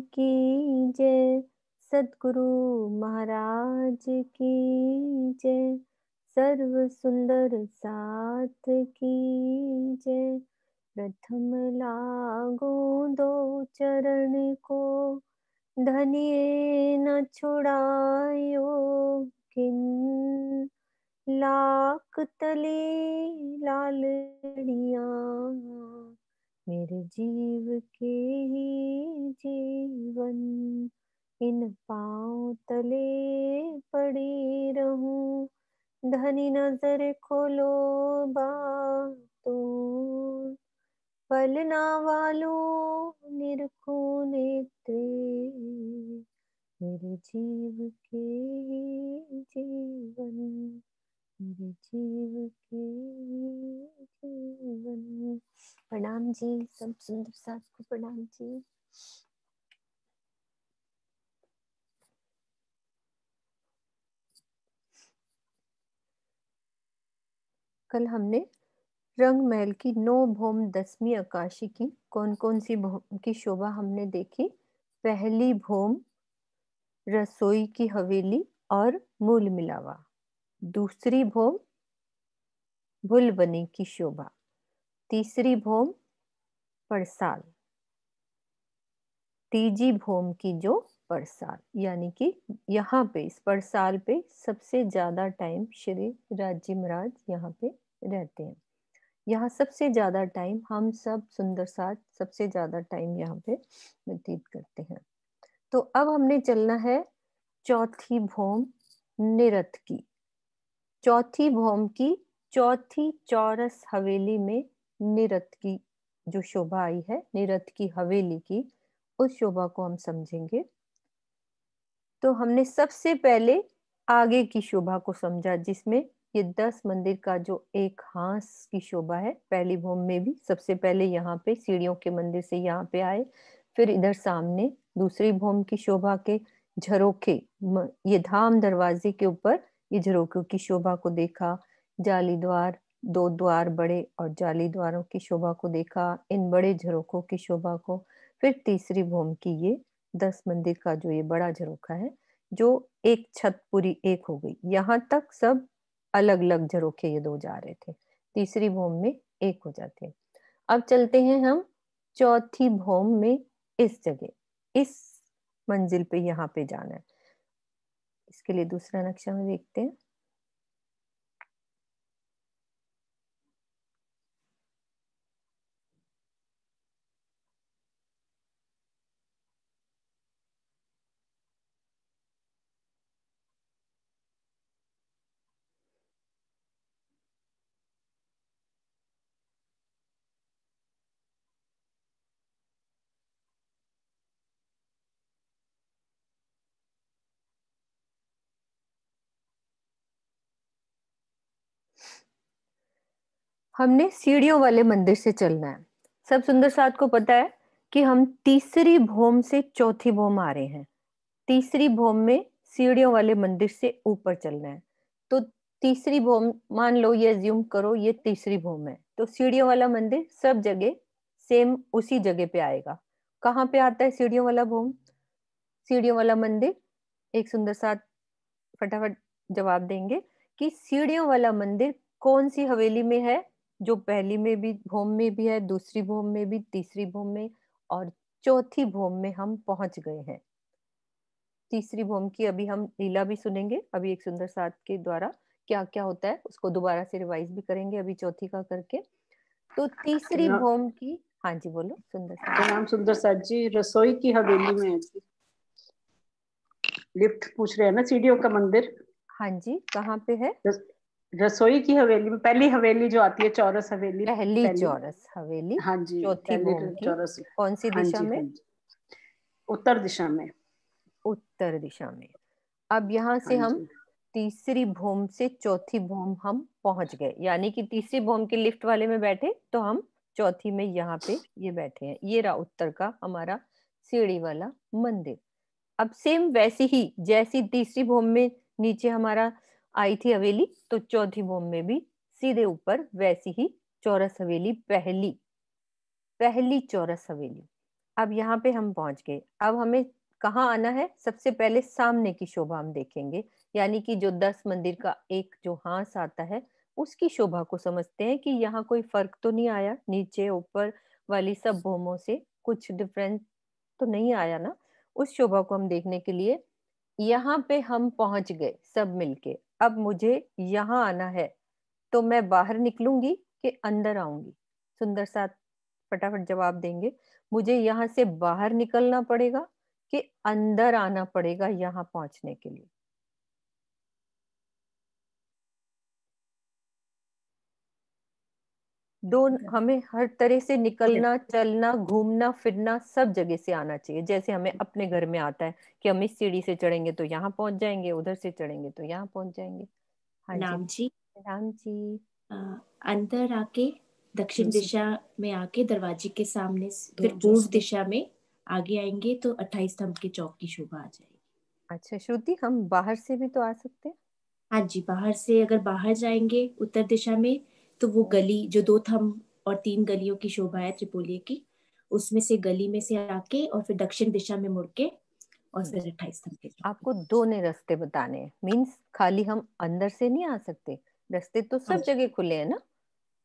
की जय सदगुरु महाराज की जय सर्व सुंदर साथ की जय प्रथम लागो दो चरण को धनिये न छोड़ायो किन लाख तले लालड़िया मेरे जीव के ही जीवन इन पाँव तले पड़ी रहूं धनी नजर खोलो बातों पलना वालों निरखो नेत्रे मेरे जीव के ही जीवन मेरे जीव के जीवन प्रणाम जी सब सुंदर सास को प्रणाम जी कल हमने रंग महल की नौ भौम दसवीं आकाशी की कौन कौन सी भौम की शोभा हमने देखी पहली भौम रसोई की हवेली और मूल मिलावा दूसरी भोम भूल बने की शोभा तीसरी भोम परसाल तीजी भोम की जो परसाल यानी कि यहाँ पे इस परसाल पे सबसे ज़्यादा टाइम श्री राज्य महाराज यहाँ पे रहते हैं यहाँ सबसे ज़्यादा टाइम हम सब सुंदर साथ सबसे ज़्यादा टाइम यहाँ पे व्यतीत करते हैं तो अब हमने चलना है चौथी भोम निरत की चौथी भौम की चौथी चौरस हवेली में निरत की जो शोभा आई है निरत की हवेली की उस शोभा को हम समझेंगे तो हमने सबसे पहले आगे की शोभा को समझा जिसमें ये दस मंदिर का जो एक हांस की शोभा है पहली भूम में भी सबसे पहले यहाँ पे सीढ़ियों के मंदिर से यहाँ पे आए फिर इधर सामने दूसरी भूम की शोभा के झरोखे ये धाम दरवाजे के ऊपर ये झरोखों की शोभा को देखा जाली द्वार दो द्वार बड़े और जाली द्वारों की शोभा को देखा इन बड़े झरोखों की शोभा को फिर तीसरी भूम की ये दस मंदिर का जो ये बड़ा झरोखा है जो एक छत पूरी एक हो गई यहाँ तक सब अलग अलग झरोखे ये दो जा रहे थे तीसरी भूम में एक हो जाते हैं अब चलते हैं हम चौथी भूम में इस जगह इस मंजिल पे यहाँ पे जाना है इसके लिए दूसरा नक्शा में देखते हैं हमने सीढ़ियों वाले मंदिर से चलना है सब सुंदर साथ को पता है कि हम तीसरी भोम से चौथी भोम आ रहे हैं तीसरी भोम में सीढ़ियों वाले मंदिर से ऊपर चलना है तो तीसरी भोम मान लो ये ज्यूम करो ये तीसरी भोम है तो सीढ़ियों वाला मंदिर सब जगह सेम उसी जगह पे आएगा कहाँ पे आता है सीढ़ियों वाला भोम सीढ़ियों वाला मंदिर एक सुंदर साथ फटाफट जवाब देंगे कि सीढ़ियों वाला मंदिर कौन सी हवेली में है जो पहली में भी भूम में भी है दूसरी भूम में भी तीसरी भूम में और चौथी भूम में हम पहुंच गए हैं तीसरी भूम की अभी हम लीला भी सुनेंगे अभी एक सुंदर साथ के द्वारा क्या क्या होता है उसको दोबारा से रिवाइज भी करेंगे अभी चौथी का करके तो तीसरी भूम की हाँ जी बोलो सुंदर साथ नाम सुंदर साथ जी रसोई की हवेली में लिफ्ट पूछ रहे हैं ना सीढ़ियों का मंदिर हाँ जी कहाँ पे है रसोई की हवेली में पहली हवेली जो आती है चौरस हवेली पहली, पहली चौरस हवेली हाँ जी चौथी चौरस कौन सी हाँ दिशा हाँ में उत्तर दिशा में उत्तर दिशा में अब यहाँ से हाँ हम तीसरी भूम से चौथी भूम हम पहुंच गए यानी कि तीसरी भूम के लिफ्ट वाले में बैठे तो हम चौथी में यहाँ पे ये बैठे हैं ये रहा उत्तर का हमारा सीढ़ी वाला मंदिर अब सेम वैसी ही जैसी तीसरी भूम में नीचे हमारा आई थी हवेली तो चौथी बोम में भी सीधे ऊपर वैसी ही चौरस हवेली पहली पहली चौरस हवेली अब यहाँ पे हम पहुंच गए अब हमें कहाँ आना है सबसे पहले सामने की शोभा हम देखेंगे यानी कि जो दस मंदिर का एक जो हांस आता है उसकी शोभा को समझते हैं कि यहाँ कोई फर्क तो नहीं आया नीचे ऊपर वाली सब भूमों से कुछ डिफरेंस तो नहीं आया ना उस शोभा को हम देखने के लिए यहाँ पे हम पहुंच गए सब मिलके अब मुझे यहाँ आना है तो मैं बाहर निकलूंगी कि अंदर आऊंगी सुंदर सा फटाफट जवाब देंगे मुझे यहाँ से बाहर निकलना पड़ेगा कि अंदर आना पड़ेगा यहाँ पहुंचने के लिए दो हमें हर तरह से निकलना चलना घूमना फिरना सब जगह से आना चाहिए जैसे हमें अपने घर में आता है कि हम इस सीढ़ी से चढ़ेंगे तो यहाँ पहुंच जाएंगे उधर से चढ़ेंगे तो यहाँ पहुंच जाएंगे हाँ राम जी राम जी अंदर आके दक्षिण दिशा में आके दरवाजे के सामने फिर पूर्व दिशा में आगे आएंगे तो अट्ठाईस स्तंभ के चौक की शोभा आ जाएगी अच्छा श्रुति हम बाहर से भी तो आ सकते हैं हाँ जी बाहर से अगर बाहर जाएंगे उत्तर दिशा में तो वो गली जो दो थम और तीन गलियों की शोभा है त्रिपोलिया की उसमें से गली में से आके और फिर दक्षिण दिशा में मुड़ के और फिर अट्ठाईस हम्म। आपको दो नए रस्ते बताने मीन्स खाली हम अंदर से नहीं आ सकते रस्ते तो सब हाँ जगह खुले हैं ना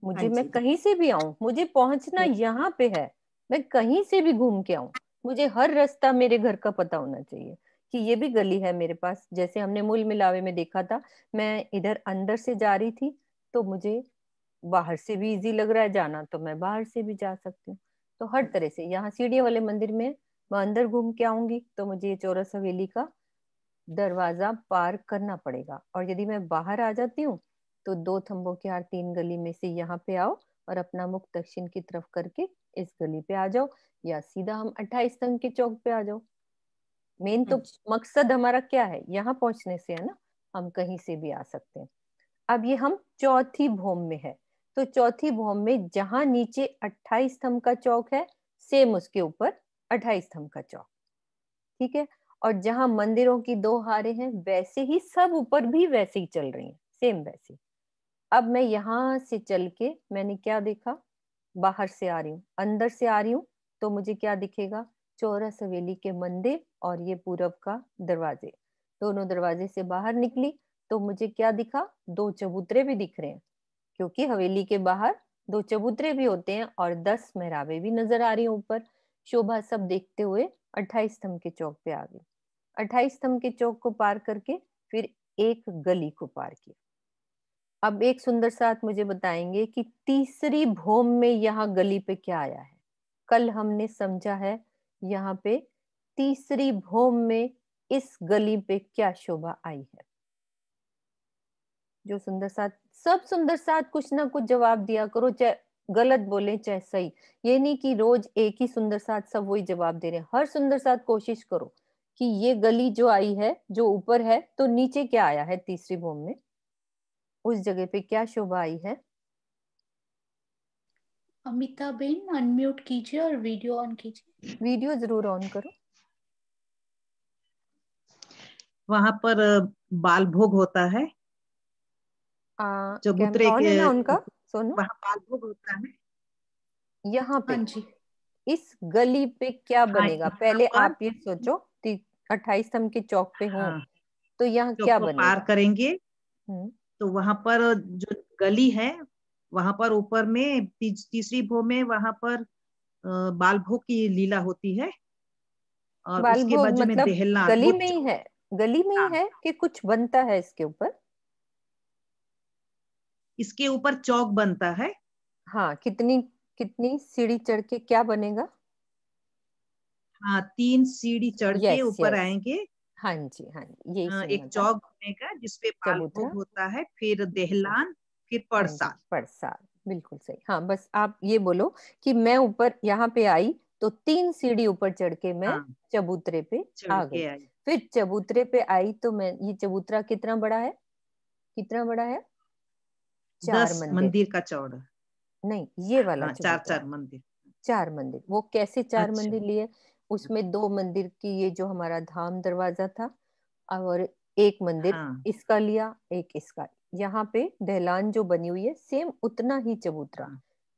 मुझे हाँ मैं कहीं से भी आऊं मुझे पहुंचना हाँ यहाँ पे है मैं कहीं से भी घूम के आऊं मुझे हर रास्ता मेरे घर का पता होना चाहिए कि ये भी गली है मेरे पास जैसे हमने मूल मिलावे में देखा था मैं इधर अंदर से जा रही थी तो मुझे बाहर से भी इजी लग रहा है जाना तो मैं बाहर से भी जा सकती हूँ तो हर हम्म। तरह से यहाँ सीढ़ी वाले मंदिर में मैं अंदर घूम के आऊंगी तो मुझे ये चौरस हवेली का दरवाजा पार करना पड़ेगा और यदि मैं बाहर आ जाती हूँ तो दो थम्बों की हार तीन गली में से यहाँ पे आओ और अपना मुख दक्षिण की तरफ करके इस गली पे आ जाओ या सीधा हम अट्ठाईस तंग के चौक पे आ जाओ मेन तो अच्छा। मकसद हमारा क्या है यहाँ पहुंचने से है ना हम कहीं से भी आ सकते हैं अब ये हम चौथी भूम में है तो चौथी भौम में जहां नीचे अट्ठाईस स्तंभ का चौक है सेम उसके ऊपर अट्ठाईस स्तंभ का चौक ठीक है और जहां मंदिरों की दो हारे हैं वैसे ही सब ऊपर भी वैसे ही चल रही हैं सेम वैसे अब मैं यहां से चल के मैंने क्या देखा बाहर से आ रही हूँ अंदर से आ रही हूँ तो मुझे क्या दिखेगा चौरस हवेली के मंदिर और ये पूरब का दरवाजे दोनों दरवाजे से बाहर निकली तो मुझे क्या दिखा दो चबूतरे भी दिख रहे हैं क्योंकि हवेली के बाहर दो चबूतरे भी होते हैं और दस मेहराबे भी नजर आ रही हैं ऊपर शोभा सब देखते हुए अट्ठाईस स्तंभ के चौक पे आ गई अट्ठाईस स्तंभ के चौक को पार करके फिर एक गली को पार किया अब एक सुंदर साथ मुझे बताएंगे कि तीसरी भोम में यहाँ गली पे क्या आया है कल हमने समझा है यहाँ पे तीसरी भोम में इस गली पे क्या शोभा आई है जो सुंदर साथ सब सुंदर साथ कुछ ना कुछ जवाब दिया करो चाहे गलत बोले चाहे सही ये नहीं कि रोज एक ही सुंदर साथ सब वही जवाब दे रहे हर सुंदर साथ कोशिश करो कि ये गली जो आई है जो ऊपर है तो नीचे क्या आया है तीसरी भूम में उस जगह पे क्या शोभा आई है अमिता बेन अनम्यूट कीजिए और वीडियो ऑन कीजिए वीडियो जरूर ऑन करो वहां पर बाल भोग होता है जो चबूतरे के है ना उनका सोनू वहाँ पालभोग होता है यहाँ पे हाँ जी इस गली पे क्या हाँ बनेगा पहले आप ये सोचो अट्ठाईस स्तंभ के चौक पे हो हाँ। तो यहाँ क्या बनेगा पार करेंगे हम्म। तो वहां पर जो गली है वहां पर ऊपर में तीसरी भो में वहां पर बाल भोग की लीला होती है और उसके बाजू मतलब में गली में ही है गली में ही है कि कुछ बनता है इसके ऊपर इसके ऊपर चौक बनता है हाँ कितनी कितनी सीढ़ी चढ़ के क्या बनेगा हाँ तीन सीढ़ी चढ़ के ऊपर आएंगे हाँ जी हाँ जी ये हाँ, एक चौक बनेगा जिसपे पालभोग होता है फिर देहलान फिर हाँ परसाल परसाल बिल्कुल सही हाँ बस आप ये बोलो कि मैं ऊपर यहाँ पे आई तो तीन सीढ़ी ऊपर चढ़ के मैं हाँ, चबूतरे पे आ गई फिर चबूतरे पे आई तो मैं ये चबूतरा कितना बड़ा है कितना बड़ा है चार मंदिर का चौड़ा नहीं ये वाला हाँ, चार चार मंदिर चार मंदिर वो कैसे चार अच्छा। मंदिर लिए उसमें दो मंदिर की ये जो हमारा धाम दरवाजा था और एक मंदिर हाँ। इसका लिया एक इसका यहाँ पे दहलान जो बनी हुई है सेम उतना ही चबूतरा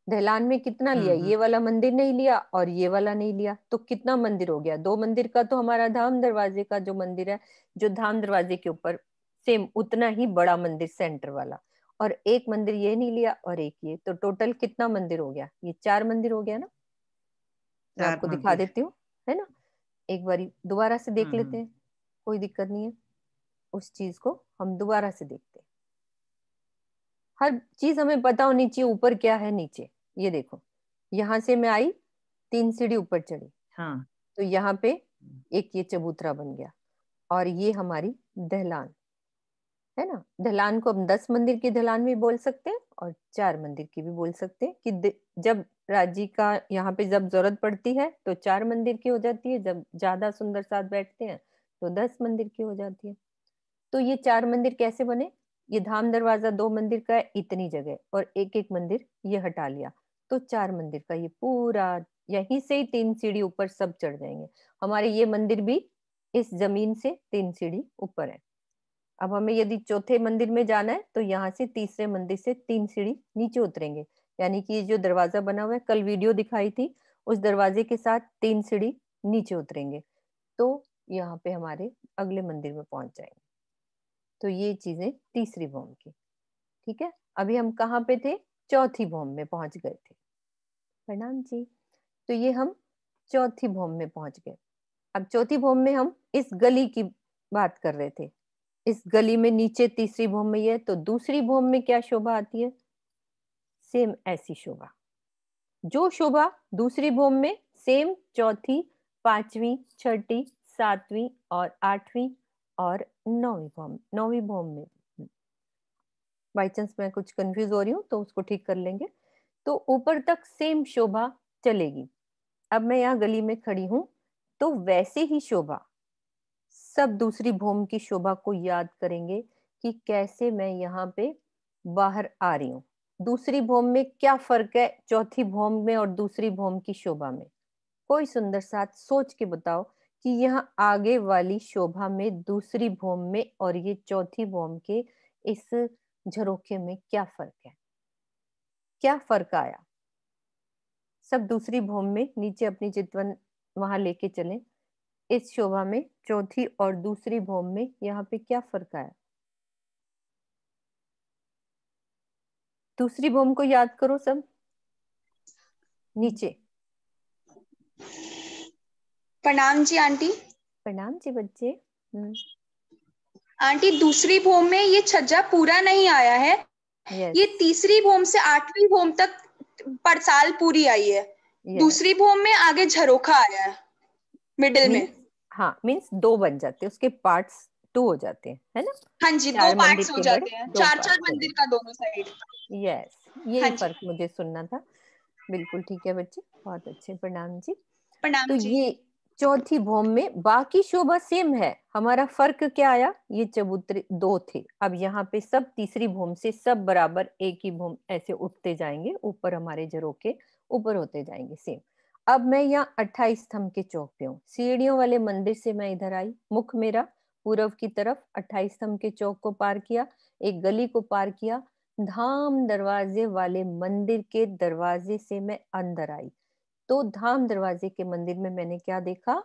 दहलान हाँ। में कितना हाँ, लिया हाँ। ये वाला मंदिर नहीं लिया और ये वाला नहीं लिया तो कितना मंदिर हो गया दो मंदिर का तो हमारा धाम दरवाजे का जो मंदिर है जो धाम दरवाजे के ऊपर सेम उतना ही बड़ा मंदिर सेंटर वाला और एक मंदिर ये नहीं लिया और एक ये तो टोटल कितना मंदिर हो गया ये चार मंदिर हो गया ना मैं आपको दिखा देती हूँ है ना एक बार दोबारा से देख लेते हम्म। हैं कोई दिक्कत नहीं है उस चीज को हम दोबारा से देखते हैं हर चीज हमें पता होनी चाहिए ऊपर क्या है नीचे ये देखो यहाँ से मैं आई तीन सीढ़ी ऊपर चढ़ी हाँ तो यहाँ पे हम्म। एक ये चबूतरा बन गया और ये हमारी दहलान है ना ढलान को हम दस मंदिर की ढलान भी बोल सकते हैं और चार मंदिर की भी बोल सकते हैं कि जब राज्य का यहाँ पे जब जरूरत पड़ती है तो चार मंदिर की हो जाती है जब ज्यादा सुंदर साथ बैठते हैं तो दस मंदिर की हो जाती है तो ये चार मंदिर कैसे बने ये धाम दरवाजा दो मंदिर का है इतनी जगह और एक एक मंदिर ये हटा लिया तो चार मंदिर का ये पूरा यहीं से ही तीन सीढ़ी ऊपर सब चढ़ जाएंगे हमारे ये मंदिर भी इस जमीन से तीन सीढ़ी ऊपर है अब हमें यदि चौथे मंदिर में जाना है तो यहाँ से तीसरे मंदिर से तीन सीढ़ी नीचे उतरेंगे यानी कि ये जो दरवाजा बना हुआ है कल वीडियो दिखाई थी उस दरवाजे के साथ तीन सीढ़ी नीचे उतरेंगे तो यहाँ पे हमारे अगले मंदिर में पहुंच जाएंगे तो ये चीजें तीसरी भूम की ठीक है अभी हम कहाँ पे थे चौथी भूम में पहुंच गए थे प्रणाम जी तो ये हम चौथी भूम में पहुंच गए अब चौथी भूम में हम इस गली की बात कर रहे थे इस गली में नीचे तीसरी भूमि है तो दूसरी भूमि में क्या शोभा आती है सेम ऐसी शोभा जो शोभा दूसरी भूमि में सेम चौथी पांचवी छठी सातवीं और आठवीं और नौवीं भूम नौवीं भूमि में बाई हम्म। चांस मैं कुछ कंफ्यूज हो रही हूँ तो उसको ठीक कर लेंगे तो ऊपर तक सेम शोभा चलेगी अब मैं यहाँ गली में खड़ी हूं तो वैसे ही शोभा सब दूसरी भूमि की शोभा को याद करेंगे कि कैसे मैं यहाँ पे बाहर आ रही हूँ दूसरी भूम में क्या फर्क है चौथी भूम में और दूसरी भूम की शोभा में कोई सुंदर साथ सोच के बताओ कि यह आगे वाली शोभा में दूसरी भूम में और ये चौथी भूम के इस झरोखे में क्या फर्क है क्या फर्क आया सब दूसरी भूम में नीचे अपनी चितवन वहां लेके चलें इस शोभा में चौथी और दूसरी भौम में यहाँ पे क्या फर्क आया दूसरी भौम को याद करो सब नीचे प्रणाम जी आंटी प्रणाम जी बच्चे हम्म। आंटी दूसरी भूम में ये छज्जा पूरा नहीं आया है yes. ये तीसरी भूम से आठवीं भूम तक पड़साल पूरी आई है yes. दूसरी भूम में आगे झरोखा आया है मिडिल में हाँ मीन्स दो बन जाते हैं उसके पार्ट्स टू हो जाते हैं है ना हाँ जी दो पार्ट्स हो जाते हैं चार चार मंदिर का दोनों साइड यस ये हाँ फर्क मुझे सुनना था बिल्कुल ठीक है बच्चे बहुत अच्छे प्रणाम जी प्रणाम तो जी। ये चौथी भूम में बाकी शोभा सेम है हमारा फर्क क्या आया ये चबूतरे दो थे अब यहाँ पे सब तीसरी भूम से सब बराबर एक ही भूम ऐसे उठते जाएंगे ऊपर हमारे जरो के ऊपर होते जाएंगे सेम अब मैं यहाँ अट्ठाईस स्तंभ के चौक पे हूँ सीढ़ियों वाले मंदिर से मैं इधर आई मुख मेरा पूर्व की तरफ अट्ठाईस स्तंभ के चौक को पार किया एक गली को पार किया धाम दरवाजे वाले मंदिर के दरवाजे से मैं अंदर आई तो धाम दरवाजे के मंदिर में मैंने क्या देखा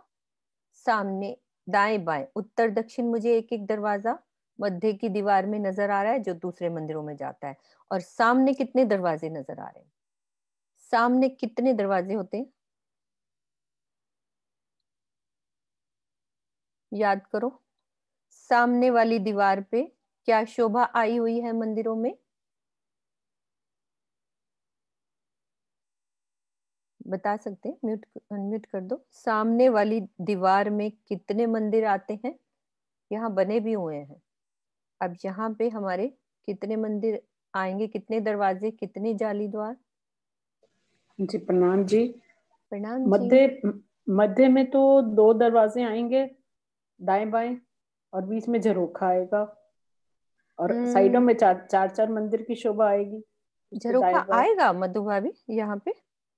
सामने दाएं बाएं उत्तर दक्षिण मुझे एक एक दरवाजा मध्य की दीवार में नजर आ रहा है जो दूसरे मंदिरों में जाता है और सामने कितने दरवाजे नजर आ रहे हैं सामने कितने दरवाजे होते हैं याद करो सामने वाली दीवार पे क्या शोभा आई हुई है मंदिरों में बता सकते हैं म्यूट अनम्यूट कर दो सामने वाली दीवार में कितने मंदिर आते हैं यहाँ बने भी हुए हैं अब यहाँ पे हमारे कितने मंदिर आएंगे कितने दरवाजे कितने जाली द्वार जी प्रणाम जी प्रणाम मध्य मध्य में तो दो दरवाजे आएंगे दाएं बाएं और बीच में झरोखा आएगा और हम्म। साइडों में चार चार चार मंदिर की शोभा आएगी झरोखा आएगा मधु भाभी यहाँ पे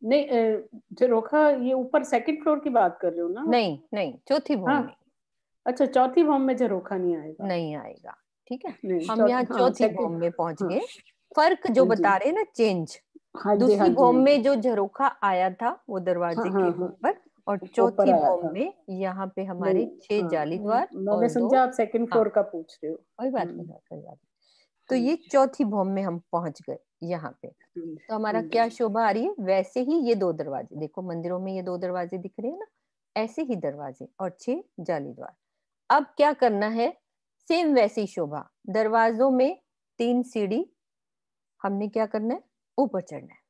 नहीं झरोखा ये ऊपर सेकंड फ्लोर की बात कर रहे हो ना नहीं नहीं चौथी भवन हाँ, अच्छा चौथी भवन में झरोखा नहीं आएगा नहीं आएगा ठीक है हम यहाँ हाँ, चौथी हाँ, भवन में पहुंच गए हाँ। फर्क जो बता रहे ना चेंज हाँ, दूसरी हाँ भवन में जो झरोखा आया था वो दरवाजे के ऊपर और तो चौथी बॉम्ब में यहाँ पे हमारे छह हाँ, जाली द्वार समझा आप सेकंड फ्लोर हाँ। का पूछ रहे हो कोई बात नहीं हम्म। कोई बात नहीं तो हाँ ये चौथी भूम में हम पहुंच गए यहाँ पे हम्म, तो हमारा हम्म। क्या शोभा आ रही है वैसे ही ये दो दरवाजे देखो मंदिरों में ये दो दरवाजे दिख रहे हैं ना ऐसे ही दरवाजे और छह जाली द्वार अब क्या करना है सेम वैसी शोभा दरवाजों में तीन सीढ़ी हमने क्या करना है ऊपर चढ़ना है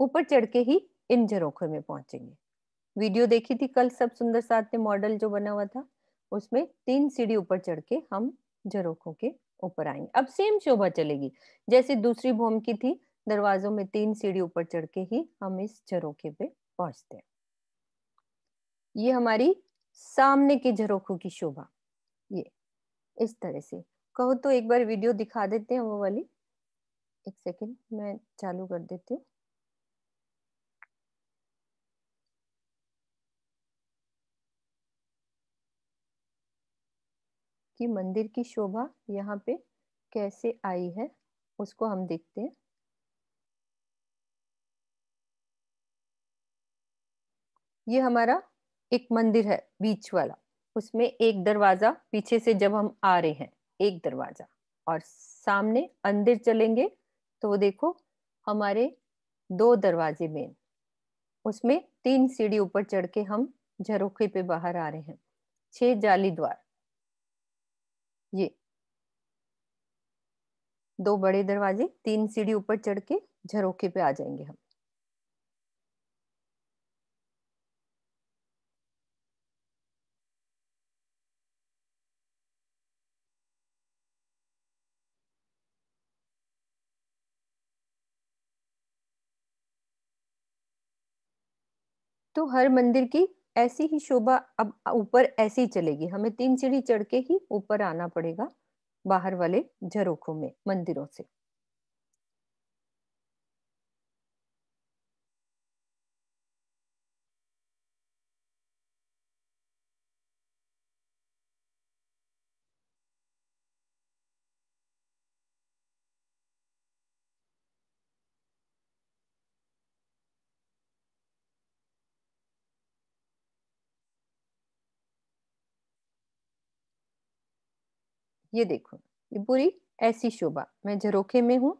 ऊपर चढ़ के ही इन झरोखे में पहुंचेंगे वीडियो देखी थी कल सब सुंदर साथ ने मॉडल जो बना हुआ था उसमें तीन सीढ़ी ऊपर चढ़ के हम झरोखों के ऊपर आएंगे अब सेम शोभा चलेगी जैसे दूसरी भूम की थी दरवाजों में तीन सीढ़ी ऊपर चढ़ के ही हम इस झरोखे पे पहुंचते हैं ये हमारी सामने के झरोखों की शोभा ये इस तरह से कहो तो एक बार वीडियो दिखा देते हैं वो वाली एक सेकेंड मैं चालू कर देती हूँ कि मंदिर की शोभा यहाँ पे कैसे आई है उसको हम देखते हैं ये हमारा एक मंदिर है बीच वाला उसमें एक दरवाजा पीछे से जब हम आ रहे हैं एक दरवाजा और सामने अंदर चलेंगे तो वो देखो हमारे दो दरवाजे मेन उसमें तीन सीढ़ी ऊपर चढ़ के हम झरोखे पे बाहर आ रहे हैं छह जाली द्वार ये दो बड़े दरवाजे तीन सीढ़ी ऊपर चढ़ के झरोखे पे आ जाएंगे हम तो हर मंदिर की ऐसी ही शोभा अब ऊपर ऐसी चलेगी हमें तीन सीढ़ी चढ़ के ही ऊपर आना पड़ेगा बाहर वाले झरोखों में मंदिरों से ये देखो ये पूरी ऐसी शोभा मैं झरोखे में हूँ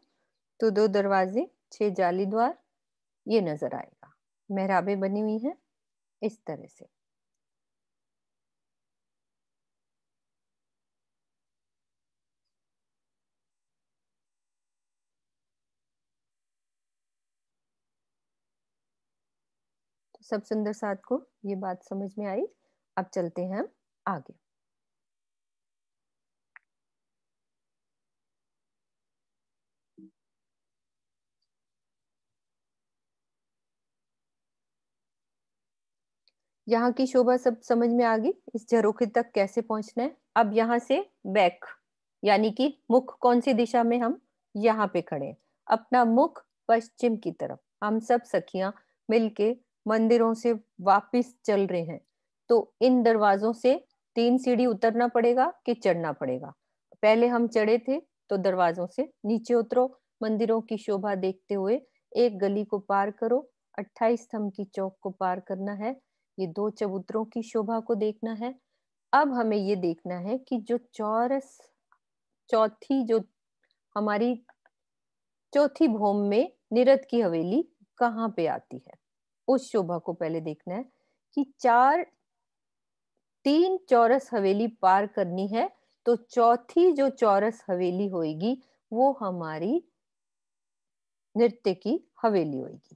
तो दो दरवाजे छह जाली द्वार ये नजर आएगा मेहराबे बनी हुई हैं इस तरह से तो सब सुंदर साथ को ये बात समझ में आई अब चलते हैं हम आगे यहाँ की शोभा सब समझ में आ गई इस झरोखे तक कैसे पहुंचना है अब यहाँ से बैक यानी कि मुख कौन सी दिशा में हम यहाँ पे खड़े हैं अपना मुख पश्चिम की तरफ हम सब सखियां मिलके मंदिरों से वापस चल रहे हैं तो इन दरवाजों से तीन सीढ़ी उतरना पड़ेगा कि चढ़ना पड़ेगा पहले हम चढ़े थे तो दरवाजों से नीचे उतरो मंदिरों की शोभा देखते हुए एक गली को पार करो अट्ठाईस स्तंभ की चौक को पार करना है ये दो चबूतरों की शोभा को देखना है अब हमें ये देखना है कि जो चौरस चौथी जो हमारी चौथी भूम में निरत की हवेली कहाँ पे आती है उस शोभा को पहले देखना है कि चार तीन चौरस हवेली पार करनी है तो चौथी जो चौरस हवेली होगी वो हमारी नृत्य की हवेली होगी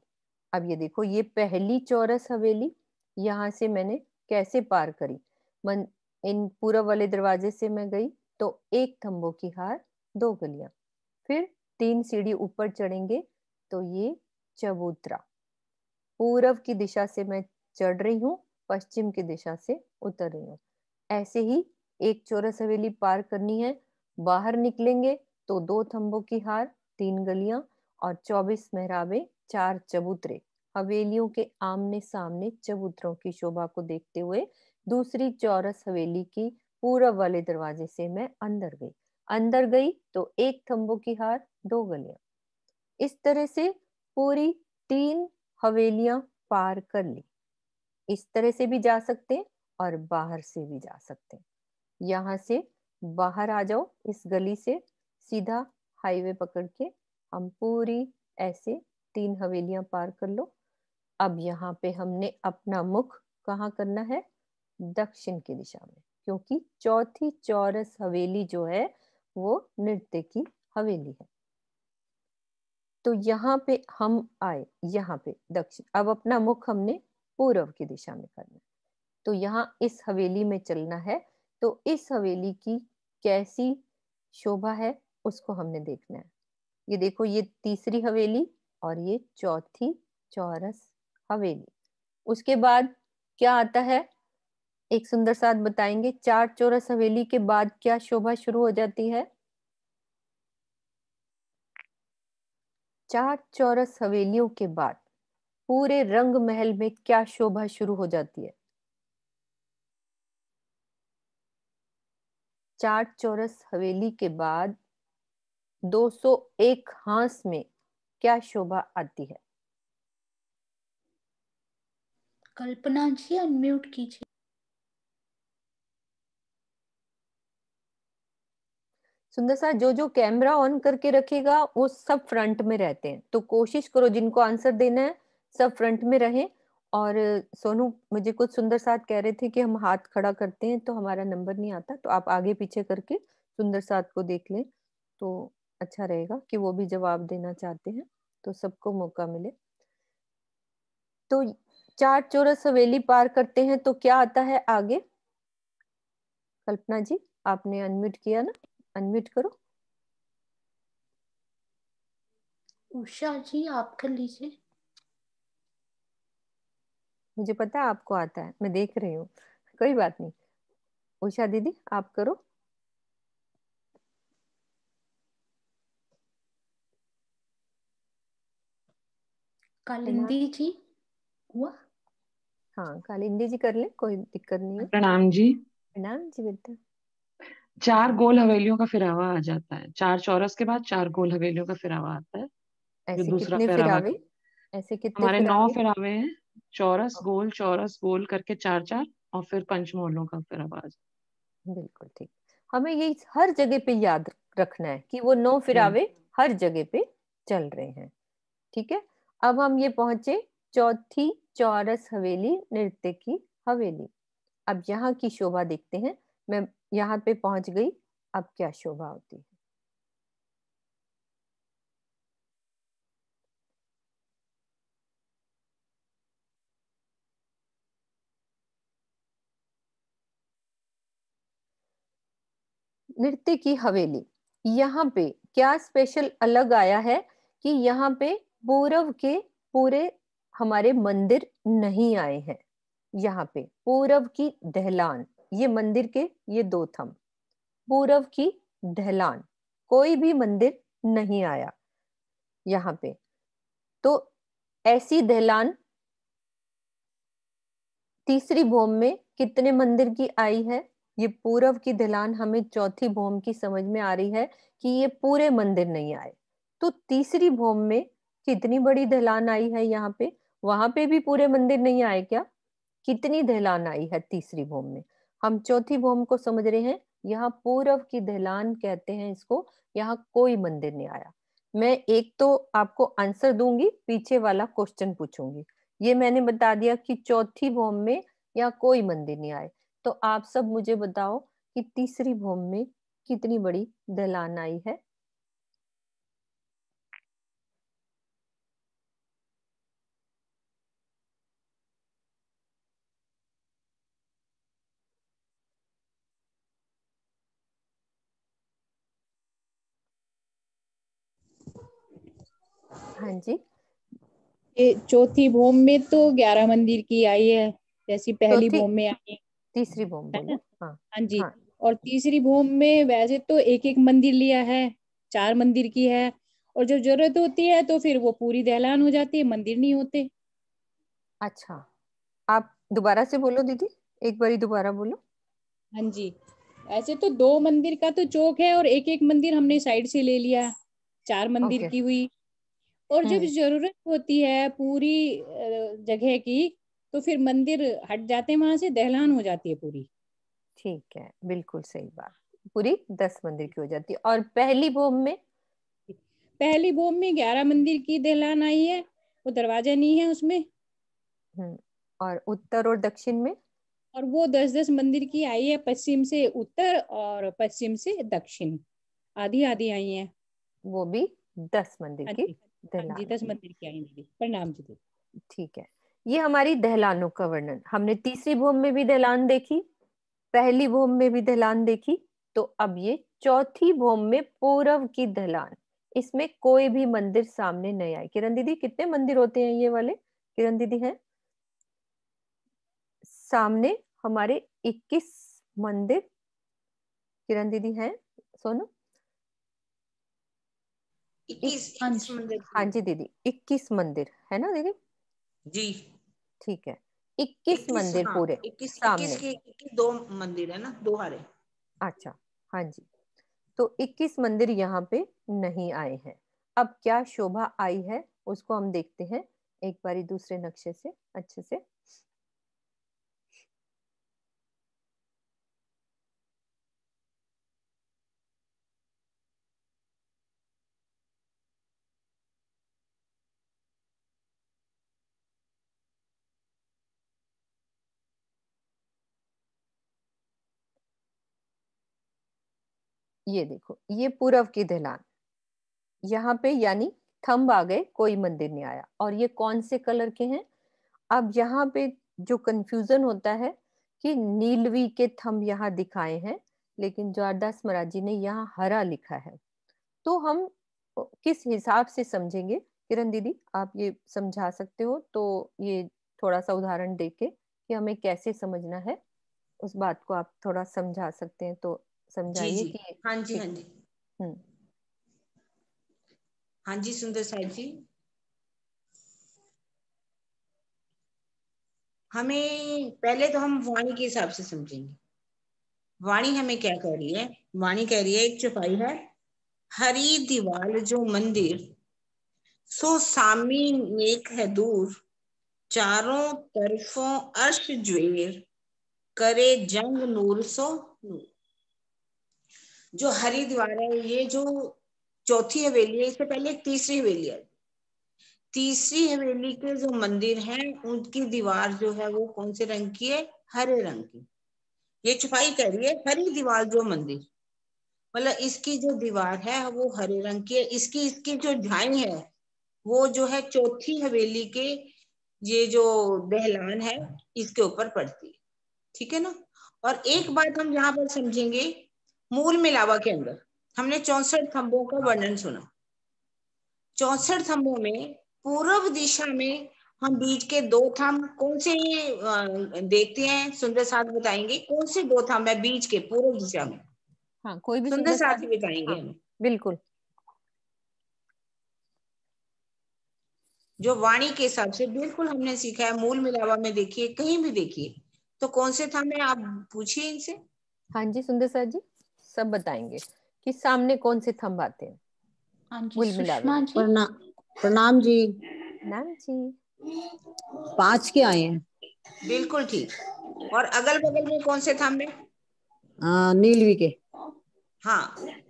अब ये देखो ये पहली चौरस हवेली यहाँ से मैंने कैसे पार करी मन इन पूरब वाले दरवाजे से मैं गई तो एक थम्बो की हार दो गलियां फिर तीन सीढ़ी ऊपर चढ़ेंगे तो ये चबूतरा पूरब की दिशा से मैं चढ़ रही हूँ पश्चिम की दिशा से उतर रही हूँ ऐसे ही एक चौरस हवेली पार करनी है बाहर निकलेंगे तो दो थम्बों की हार तीन गलियां और चौबीस मेहराबे चार चबूतरे हवेलियों के आमने सामने चबूतरों की शोभा को देखते हुए दूसरी चौरस हवेली की पूरब वाले दरवाजे से मैं अंदर गई अंदर गई तो एक थम्बो की हार दो गलियां इस तरह से पूरी तीन हवेलियां पार कर ली इस तरह से भी जा सकते हैं और बाहर से भी जा सकते हैं यहां से बाहर आ जाओ इस गली से सीधा हाईवे पकड़ के हम पूरी ऐसे तीन हवेलियां पार कर लो अब यहाँ पे हमने अपना मुख कहाँ करना है दक्षिण की दिशा में क्योंकि चौथी चौरस हवेली जो है वो नृत्य की हवेली है तो यहाँ पे हम आए यहाँ पे दक्षिण अब अपना मुख हमने पूर्व की दिशा में करना है तो यहाँ इस हवेली में चलना है तो इस हवेली की कैसी शोभा है उसको हमने देखना है ये देखो ये तीसरी हवेली और ये चौथी चौरस हवेली उसके बाद क्या आता है एक सुंदर साथ बताएंगे चार चौरस हवेली के बाद क्या शोभा शुरू हो जाती है चार चौरस हवेलियों के बाद पूरे रंग महल में क्या शोभा शुरू हो जाती है चार चौरस हवेली के बाद 201 हांस में क्या शोभा आती है कल्पना जी अनम्यूट कीजिए सुंदर सर जो जो कैमरा ऑन करके रखेगा वो सब फ्रंट में रहते हैं तो कोशिश करो जिनको आंसर देना है सब फ्रंट में रहे और सोनू मुझे कुछ सुंदर साथ कह रहे थे कि हम हाथ खड़ा करते हैं तो हमारा नंबर नहीं आता तो आप आगे पीछे करके सुंदर साथ को देख लें तो अच्छा रहेगा कि वो भी जवाब देना चाहते हैं तो सबको मौका मिले तो चार चौरस हवेली पार करते हैं तो क्या आता है आगे कल्पना जी आपने अनम्यूट किया ना अनम्यूट करो उषा जी आप कर लीजिए मुझे पता है आपको आता है मैं देख रही हूँ कोई बात नहीं उषा दीदी आप करो कालिंदी जी हुआ हाँ कालिंदी जी कर ले कोई दिक्कत नहीं है प्रणाम जी प्रणाम जी बेटा चार गोल हवेलियों का फिरावा आ जाता है चार चौरस के बाद चार गोल हवेलियों का फिरावा आता है ऐसे दूसरा कितने फिरावा फिरावे? ऐसे कितने हमारे नौ फिरावे हैं चौरस गोल चौरस गोल करके चार चार और फिर पंचमोलों का फिरावा आ जाता बिल्कुल ठीक हमें ये हर जगह पे याद रखना है कि वो नौ फिरावे हम्म। हर जगह पे चल रहे हैं ठीक है अब हम ये पहुंचे चौथी चौरस हवेली नृत्य की हवेली अब यहाँ की शोभा देखते हैं मैं यहाँ पे पहुंच गई अब क्या शोभा होती है नृत्य की हवेली यहाँ पे क्या स्पेशल अलग आया है कि यहाँ पे पूरव के पूरे हमारे मंदिर नहीं आए हैं यहाँ पे पूरब की दहलान ये मंदिर के ये दो थम पूरब की दहलान कोई भी मंदिर नहीं आया यहाँ पे तो ऐसी दहलान तीसरी भूम में कितने मंदिर की आई है ये पूरब की दहलान हमें चौथी भूम की समझ में आ रही है कि ये पूरे मंदिर नहीं आए तो तीसरी भूम में कितनी बड़ी दहलान आई है यहाँ पे वहां पे भी पूरे मंदिर नहीं आए क्या कितनी दहलान आई है तीसरी भूम में हम चौथी भूम को समझ रहे हैं यहाँ पूरब की दहलान कहते हैं इसको यहाँ कोई मंदिर नहीं आया मैं एक तो आपको आंसर दूंगी पीछे वाला क्वेश्चन पूछूंगी ये मैंने बता दिया कि चौथी भूम में यहाँ कोई मंदिर नहीं आए तो आप सब मुझे बताओ कि तीसरी भूम में कितनी बड़ी दहलान आई है हाँ जी चौथी भूम में तो ग्यारह मंदिर की आई है जैसी पहली भूम में आई तीसरी भूम है हाँ, हाँ जी हाँ. और तीसरी भूम में वैसे तो एक एक मंदिर लिया है चार मंदिर की है और जब जरूरत होती है तो फिर वो पूरी दहलान हो जाती है मंदिर नहीं होते अच्छा आप दोबारा से बोलो दीदी एक बारी दोबारा बोलो हाँ जी ऐसे तो दो मंदिर का तो चौक है और एक एक मंदिर हमने साइड से ले लिया चार मंदिर की हुई और जब हम्म। जरूरत होती है पूरी जगह की तो फिर मंदिर हट जाते हैं वहां से दहलान हो जाती है पूरी ठीक है बिल्कुल सही बात पूरी दस मंदिर की हो जाती है और पहली बोम में पहली भोम में ग्यारह मंदिर की दहलान आई है वो दरवाजा नहीं है उसमें हम्म, और उत्तर और दक्षिण में और वो दस दस मंदिर की आई है पश्चिम से उत्तर और पश्चिम से दक्षिण आधी आधी आई है वो भी दस मंदिर की मंदिर की आई दीदी प्रणाम जी ठीक है ये हमारी दहलानों का वर्णन हमने तीसरी भूम में भी दहलान देखी पहली भूम में भी दहलान देखी तो अब ये चौथी भूम में पूरव की दहलान इसमें कोई भी मंदिर सामने नहीं आए किरण दीदी कितने मंदिर होते हैं ये वाले किरण दीदी हैं सामने हमारे 21 मंदिर किरण दीदी हैं सोनू हाँ जी दीदी इक्कीस मंदिर है ना दीदी जी ठीक है इक्कीस मंदिर हाँ, पूरे इक्कीस दो मंदिर है ना दो हरे अच्छा हाँ जी तो इक्कीस मंदिर यहाँ पे नहीं आए हैं अब क्या शोभा आई है उसको हम देखते हैं एक बारी दूसरे नक्शे से अच्छे से ये देखो ये पूर्व की ढलान यहाँ पे यानी थंब आ गए कोई मंदिर नहीं आया और ये कौन से कलर के हैं अब यहाँ पे जो कंफ्यूजन होता है कि नीलवी के थंब यहाँ दिखाए हैं लेकिन ज्वारदास महाराज जी ने यहाँ हरा लिखा है तो हम किस हिसाब से समझेंगे किरण दीदी आप ये समझा सकते हो तो ये थोड़ा सा उदाहरण दे के कि हमें कैसे समझना है उस बात को आप थोड़ा समझा सकते हैं तो समझाइए कि हाँ जी हाँ जी हम्म। हाँ जी सुंदर साहब जी हमें पहले तो हम वाणी के हिसाब से समझेंगे वाणी हमें क्या कह रही है वाणी कह रही है एक चौपाई है हरी दीवार जो मंदिर सो सामी नेक है दूर चारों तरफों अर्श ज्वेर करे जंग नूर सो नूर जो हरिद्वार है ये जो चौथी हवेली है इससे पहले एक तीसरी हवेली है तीसरी हवेली के जो मंदिर है उनकी दीवार जो है वो कौन से रंग की है हरे रंग की ये छुपाई कह रही है हरी दीवार जो मंदिर मतलब इसकी जो दीवार है वो हरे रंग की है इसकी इसकी जो झाई है वो जो है चौथी हवेली के ये जो दहलान है इसके ऊपर पड़ती है ठीक है ना और एक बात हम यहाँ पर समझेंगे मूल मिलावा के अंदर हमने चौसठ थंबों का वर्णन सुना चौसठ थंबों में पूर्व दिशा में हम बीज के दो थंब कौन से देखते हैं सुंदर साथ बताएंगे कौन से दो थंब है बीज के पूर्व दिशा में हाँ, कोई भी सुंदर साथ ही बताएंगे हाँ, बिल्कुल जो वाणी के हिसाब से बिल्कुल हमने सीखा है मूल मिलावा में देखिए कहीं भी देखिए तो कौन से थंब है आप पूछिए इनसे हाँ जी सुंदर साथ जी सब बताएंगे कि सामने कौन से थम्भ आते हैं हाँ प्रणाम जी प्रणाम जी पांच के आए हैं बिल्कुल ठीक और अगल बगल में कौन से थंब है नीलवी के हाँ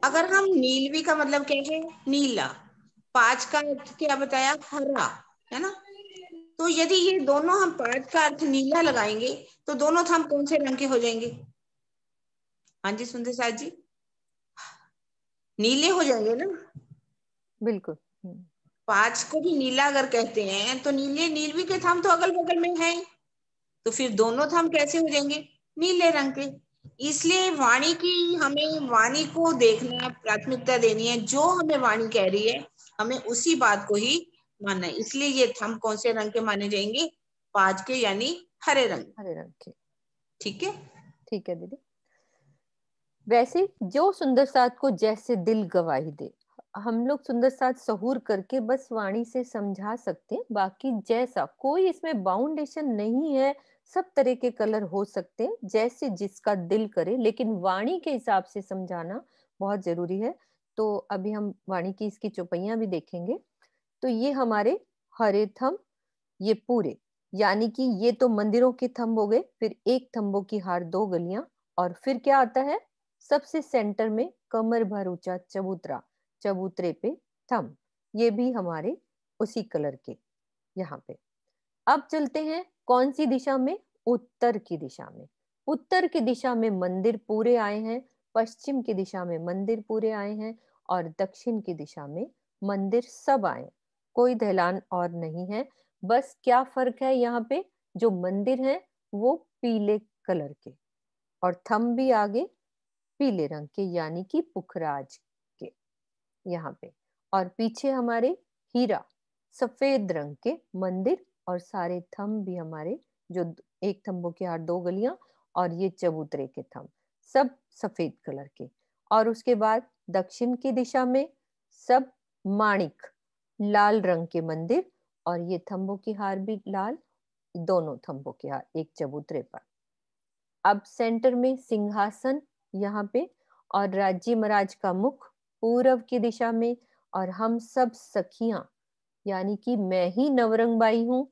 अगर हम नीलवी का मतलब क्या है नीला पांच का अर्थ क्या बताया हरा है ना तो यदि ये दोनों हम पांच का अर्थ नीला लगाएंगे तो दोनों थम्भ कौन से रंग के हो जाएंगे हाँ जी सुंदर साहब जी नीले हो जाएंगे ना बिल्कुल पांच को भी नीला अगर कहते हैं तो नीले नीलवी के थम तो अगल बगल में है तो फिर दोनों थम कैसे हो जाएंगे नीले रंग के इसलिए वाणी की हमें वाणी को देखना है प्राथमिकता देनी है जो हमें वाणी कह रही है हमें उसी बात को ही मानना है इसलिए ये थम कौन से रंग के माने जाएंगे पांच के यानी हरे रंग हरे रंग के ठीक है ठीक है दीदी वैसे जो सुंदर साथ को जैसे दिल गवाही दे हम लोग सुंदर साथ सहूर करके बस वाणी से समझा सकते हैं बाकी जैसा कोई इसमें बाउंडेशन नहीं है सब तरह के कलर हो सकते हैं जैसे जिसका दिल करे लेकिन वाणी के हिसाब से समझाना बहुत जरूरी है तो अभी हम वाणी की इसकी चौपैया भी देखेंगे तो ये हमारे हरे थम ये पूरे यानी कि ये तो मंदिरों के थम्ब हो गए फिर एक थम्बों की हार दो गलियां और फिर क्या आता है सबसे सेंटर में कमर भर ऊंचा चबूतरा चबूतरे पे थम ये भी हमारे उसी कलर के यहाँ पे अब चलते हैं कौन सी दिशा में उत्तर की दिशा में उत्तर की दिशा में मंदिर पूरे आए हैं पश्चिम की दिशा में मंदिर पूरे आए हैं और दक्षिण की दिशा में मंदिर सब आए कोई दहलान और नहीं है बस क्या फर्क है यहाँ पे जो मंदिर है वो पीले कलर के और थम भी आगे पीले रंग के यानी कि पुखराज के यहाँ पे और पीछे हमारे हीरा सफेद रंग के मंदिर और सारे थम भी हमारे जो एक थम्बों के आठ दो गलियां और ये चबूतरे के थम सब सफेद कलर के और उसके बाद दक्षिण की दिशा में सब माणिक लाल रंग के मंदिर और ये थम्बों की हार भी लाल दोनों थम्बों की हार एक चबूतरे पर अब सेंटर में सिंहासन यहाँ पे और राज्य महाराज का मुख पूर्व की दिशा में और हम सब सखिया यानी कि मैं ही नवरंग बाई हूँ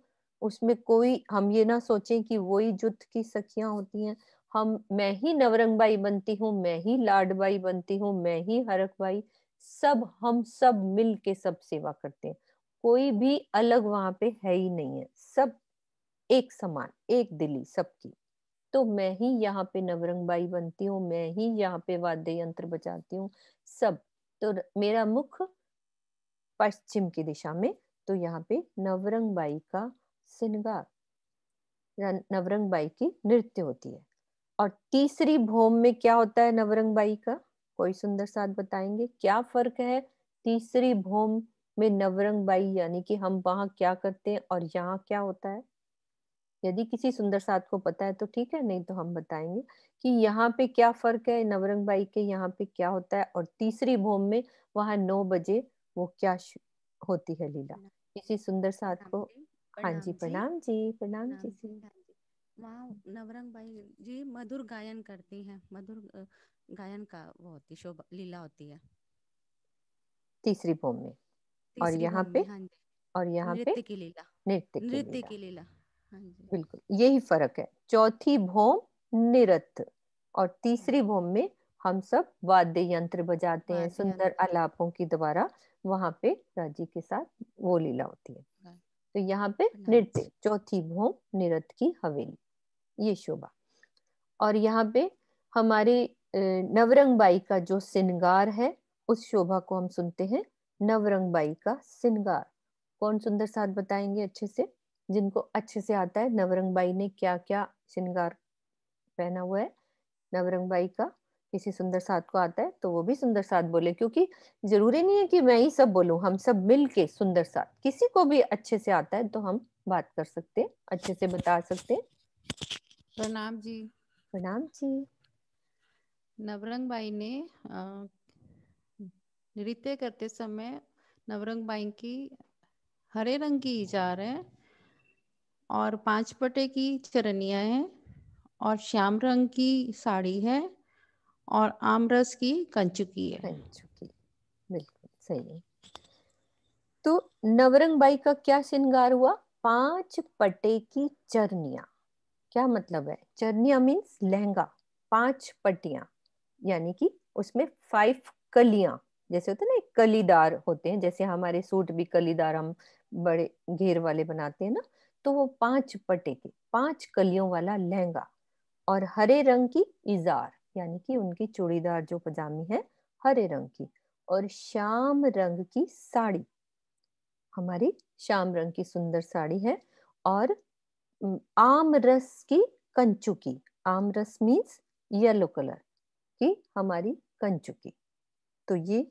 उसमें कोई हम ये ना सोचें कि वही जुत की सखिया होती हैं हम मैं ही नवरंग बाई बनती हूँ मैं ही लाडबाई बनती हूँ मैं ही हरक बाई सब हम सब मिल के सब सेवा करते हैं कोई भी अलग वहां पे है ही नहीं है सब एक समान एक दिली सबकी तो मैं ही यहाँ पे नवरंगबाई बनती हूँ मैं ही यहाँ पे वाद्य यंत्र बजाती हूँ सब तो मेरा मुख पश्चिम की दिशा में तो यहाँ पे नवरंगबाई का श्रृंगार नवरंगबाई की नृत्य होती है और तीसरी भूम में क्या होता है नवरंगबाई का कोई सुंदर साथ बताएंगे क्या फर्क है तीसरी भूम में नवरंगबाई यानी कि हम वहाँ क्या करते हैं और यहाँ क्या होता है यदि किसी सुंदर साथ को पता है तो ठीक है नहीं तो हम बताएंगे कि यहाँ पे क्या फर्क है नवरंग बाई के यहाँ पे क्या होता है और तीसरी भूम में वहां नौ बजे वो क्या होती है लीला किसी सुंदर साथ को हाँ जी प्रणाम जी प्रणाम जी वहाँ नवरंग बाई जी मधुर गायन करती हैं मधुर गायन का वो होती शोभा लीला होती है तीसरी भूम में और यहाँ पे हाँ और यहाँ पे नृत्य की लीला नृत्य की लीला हाँ बिल्कुल यही फर्क है चौथी भोम निरत और तीसरी हाँ। भोम में हम सब वाद्य यंत्र बजाते हैं सुंदर आलापों के द्वारा वहां पे राजी के साथ वो लीला होती है हाँ। तो यहाँ पे नृत्य चौथी भोम निरत की हवेली ये शोभा और यहाँ पे हमारे नवरंग बाई का जो सिंगार है उस शोभा को हम सुनते हैं नवरंग बाई का सिंगार कौन सुंदर साथ बताएंगे अच्छे से जिनको अच्छे से आता है नवरंग बाई ने क्या क्या श्रृंगार पहना हुआ है नवरंग बाई का किसी सुंदर साथ को आता है तो वो भी सुंदर साथ बोले क्योंकि जरूरी नहीं है कि मैं ही सब बोलूं हम सब मिल के सुंदर साथ किसी को भी अच्छे से आता है तो हम बात कर सकते अच्छे से बता सकते प्रणाम जी प्रणाम जी नवरंग बाई ने नृत्य करते समय नवरंग बाई की हरे रंग की इजार है और पांच पटे की चरनिया है और श्याम रंग की साड़ी है और आमरस की कंचुकी है कंचुकी बिल्कुल सही है तो नवरंग बाई का क्या श्रृंगार हुआ पांच पटे की चरनिया क्या मतलब है चरनिया मीन्स लहंगा पांच पटिया यानी कि उसमें फाइव कलियां जैसे होते हैं ना एक कलीदार होते हैं जैसे हमारे सूट भी कलीदार हम बड़े घेर वाले बनाते हैं ना तो वो पांच पटे के पांच कलियों वाला लहंगा और हरे रंग की इजार यानी कि उनकी चूड़ीदार जो पजामी है हरे रंग की और श्याम रंग की साड़ी हमारी श्याम रंग की सुंदर साड़ी है और आम रस की कंचुकी आम रस मीन्स येलो कलर की हमारी कंचुकी तो ये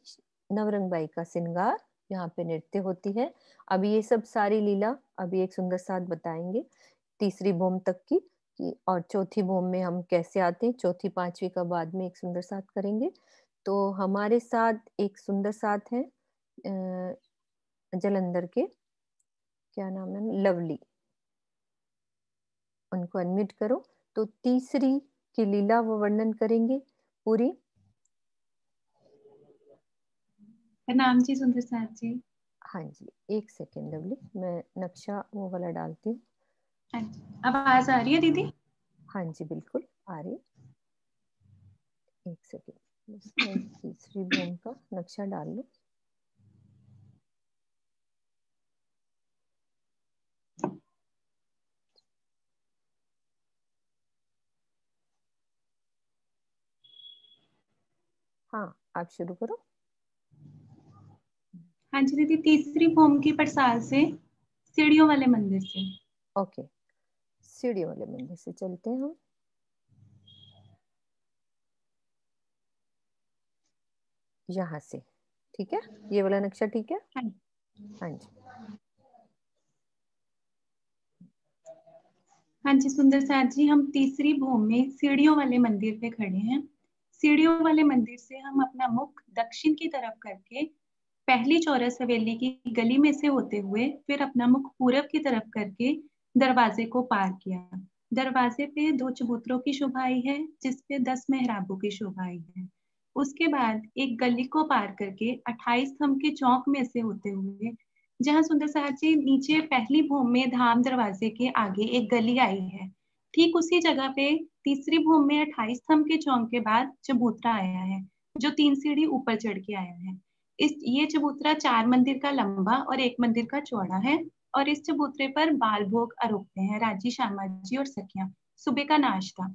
नवरंग बाई का श्रृंगार यहाँ पे नृत्य होती है अब ये सब सारी लीला अभी एक सुंदर साथ बताएंगे तीसरी भूम तक की कि और चौथी भूम में हम कैसे आते हैं चौथी पांचवी का बाद में एक सुंदर साथ करेंगे तो हमारे साथ एक सुंदर साथ है जलंधर के क्या नाम है लवली उनको एडमिट करो तो तीसरी की लीला वो वर्णन करेंगे पूरी प्रणाम जी सुंदर साथ जी हाँ जी एक सेकेंड लवली मैं नक्शा वो वाला डालती हूँ हाँ अब आवाज आ रही है दीदी हाँ जी बिल्कुल आ रही एक सेकेंड तीसरी बूम का नक्शा डाल लो हाँ आप शुरू करो हाँ जी दीदी तीसरी फॉर्म की पड़साल से सीढ़ियों वाले मंदिर से ओके सीढ़ियों वाले मंदिर से चलते हैं हम यहाँ से ठीक है ये वाला नक्शा ठीक है हाँ जी हाँ जी हाँ सुंदर साहब जी हम तीसरी भूमि में सीढ़ियों वाले मंदिर पे खड़े हैं सीढ़ियों वाले मंदिर से हम अपना मुख दक्षिण की तरफ करके पहली चौरस हवेली की गली में से होते हुए फिर अपना मुख पूरब की तरफ करके दरवाजे को पार किया दरवाजे पे दो चबूतरों की शोभा आई है जिसपे दस मेहराबों की शोभा आई है उसके बाद एक गली को पार करके अट्ठाईस थम के चौक में से होते हुए जहां सुंदर साहब जी नीचे पहली भूम में धाम दरवाजे के आगे एक गली आई है ठीक उसी जगह पे तीसरी भूम में अट्ठाईस थम के चौक के बाद चबूतरा आया है जो तीन सीढ़ी ऊपर चढ़ के आया है इस ये चबूतरा चार मंदिर का लंबा और एक मंदिर का चौड़ा है और इस चबूतरे पर बाल भोग आरोपते हैं राजी शर्मा जी और सखिया सुबह का नाश्ता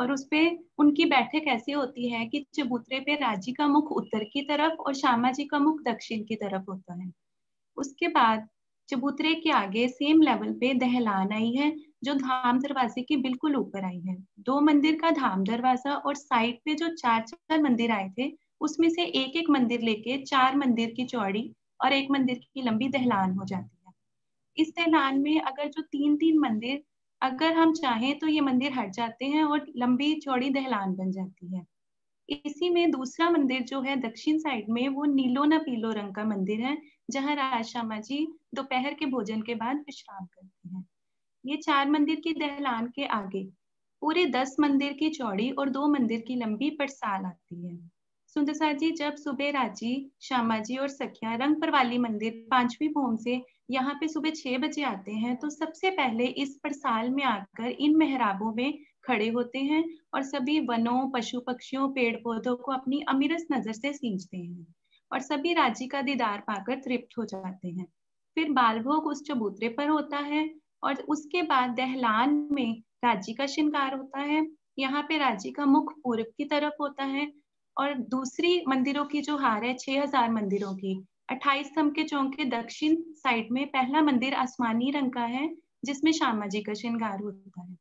और उसपे उनकी बैठक ऐसी होती है कि चबूतरे पे राजी का मुख उत्तर की तरफ और श्यामा जी का मुख दक्षिण की तरफ होता है उसके बाद चबूतरे के आगे सेम लेवल पे दहलान आई है जो धाम दरवाजे के बिल्कुल ऊपर आई है दो मंदिर का धाम दरवाजा और साइड पे जो चार चार मंदिर आए थे उसमें से एक एक मंदिर लेके चार मंदिर की चौड़ी और एक मंदिर की लंबी दहलान हो जाती है इस दहलान में अगर जो तीन तीन मंदिर अगर हम चाहें तो ये मंदिर हट जाते हैं और लंबी चौड़ी दहलान बन जाती है इसी में दूसरा मंदिर जो है दक्षिण साइड में वो नीलो ना पीलो रंग का मंदिर है जहाँ श्यामा जी दोपहर के भोजन के बाद विश्राम करते हैं ये चार मंदिर की दहलान के आगे पूरे दस मंदिर की चौड़ी और दो मंदिर की लंबी पड़साल आती है सुंदरसा जी जब सुबह राजी श्यामा जी और सखिया रंग पर वाली मंदिर पांचवी भूम से यहाँ पे सुबह छह बजे आते हैं तो सबसे पहले इस परसाल में आकर इन मेहराबों में खड़े होते हैं और सभी वनों पशु पक्षियों पेड़ पौधों को अपनी अमीरस नजर से सींचते हैं और सभी राजी का दीदार पाकर तृप्त हो जाते हैं फिर बालभोग उस चबूतरे पर होता है और उसके बाद दहलान में राजी का श्रृंगार होता है यहाँ पे राजी का मुख पूर्व की तरफ होता है और दूसरी मंदिरों की जो हार है छह हजार मंदिरों की अट्ठाईस स्तंभ के चौंक के दक्षिण साइड में पहला मंदिर आसमानी रंग का है जिसमें श्यामा जी का श्रृंगार होता है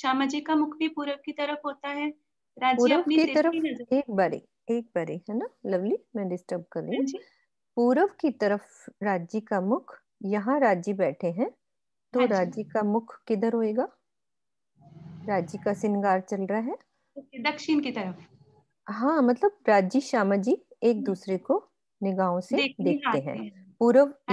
श्यामा जी का मुख भी पूर्व की तरफ होता है राज्य अपनी की तरफ एक बारी एक बारी है ना लवली मैं डिस्टर्ब कर रही हाँ पूर्व की तरफ राज्य का मुख यहाँ राज्य बैठे हैं तो हाँ राज्य का मुख किधर होएगा राज्य का श्रृंगार चल रहा है दक्षिण की तरफ हाँ मतलब राजी श्यामा जी एक हम्म। दूसरे को निगाहों से देखते, देखते हैं है।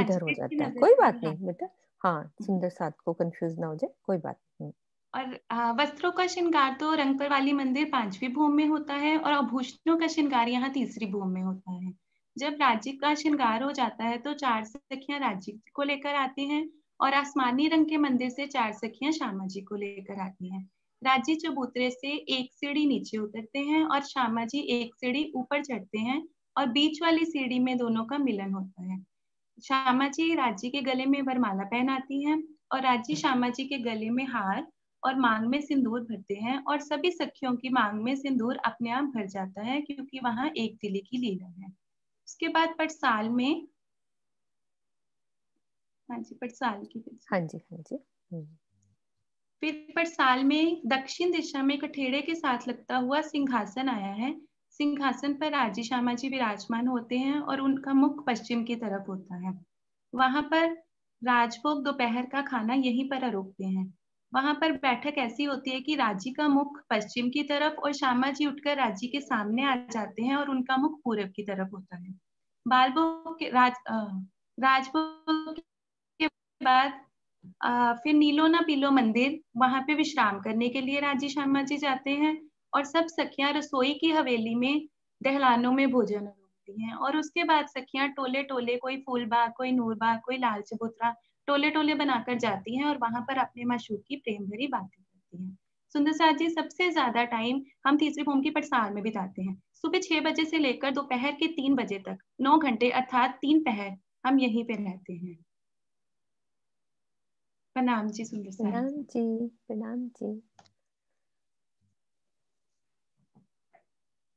इधर हो जाता है कोई बात नहीं बेटा हाँ हम्म। सुंदर साथ को कंफ्यूज ना हो जाए कोई बात नहीं और वस्त्रों का श्रृंगार तो रंगपर वाली मंदिर पांचवी भूमि में होता है और आभूषणों का श्रृंगार यहाँ तीसरी भूमि में होता है जब राज्य का श्रृंगार हो जाता है तो चार सखियां राज्य को लेकर आती हैं और आसमानी रंग के मंदिर से चार सखियां श्यामा जी को लेकर आती हैं राजी चबूतरे से एक सीढ़ी नीचे उतरते हैं और श्यामा जी एक सीढ़ी ऊपर चढ़ते हैं और बीच वाली सीढ़ी में दोनों का मिलन होता है श्यामा जी राजी के गले में वरमाला पहनाती हैं और राजी श्यामा जी के गले में हार और मांग में सिंदूर भरते हैं और सभी सखियों की मांग में सिंदूर अपने आप भर जाता है क्योंकि वहां एक दिले की लीला है उसके बाद पटसाल में हाँ जी पटसाल की हाँ जी हाँ जी हम्म। फिर पर साल में दक्षिण दिशा में कठेड़े के साथ लगता हुआ सिंहासन आया है सिंहासन पर राजी श्यामा जी विराजमान होते हैं और उनका मुख पश्चिम की तरफ होता है वहां पर राजभोग दोपहर का खाना यहीं पर आरोपते हैं वहां पर बैठक ऐसी होती है कि राजी का मुख पश्चिम की तरफ और श्यामा जी उठकर राजी के सामने आ जाते हैं और उनका मुख पूरब की तरफ होता है बालभोग के राज राजभोग के बाद फिर नीलो ना पीलो मंदिर वहां पे विश्राम करने के लिए राजी शर्मा जी जाते हैं और सब सखियां रसोई की हवेली में दहलानों में भोजन रोकती हैं और उसके बाद सखियां टोले टोले कोई फूलबाग कोई नूरबाग कोई लाल चबूतरा टोले टोले बनाकर जाती हैं और वहां पर अपने मशहूर की प्रेम भरी बातें करती हैं सुंदर साहब जी सबसे ज्यादा टाइम हम तीसरी भूमि की पटसार में बिताते हैं सुबह छह बजे से लेकर दोपहर के तीन बजे तक नौ घंटे अर्थात तीन पहर हम यहीं पे रहते हैं प्रणाम जी सुंदर सर प्रणाम जी प्रणाम जी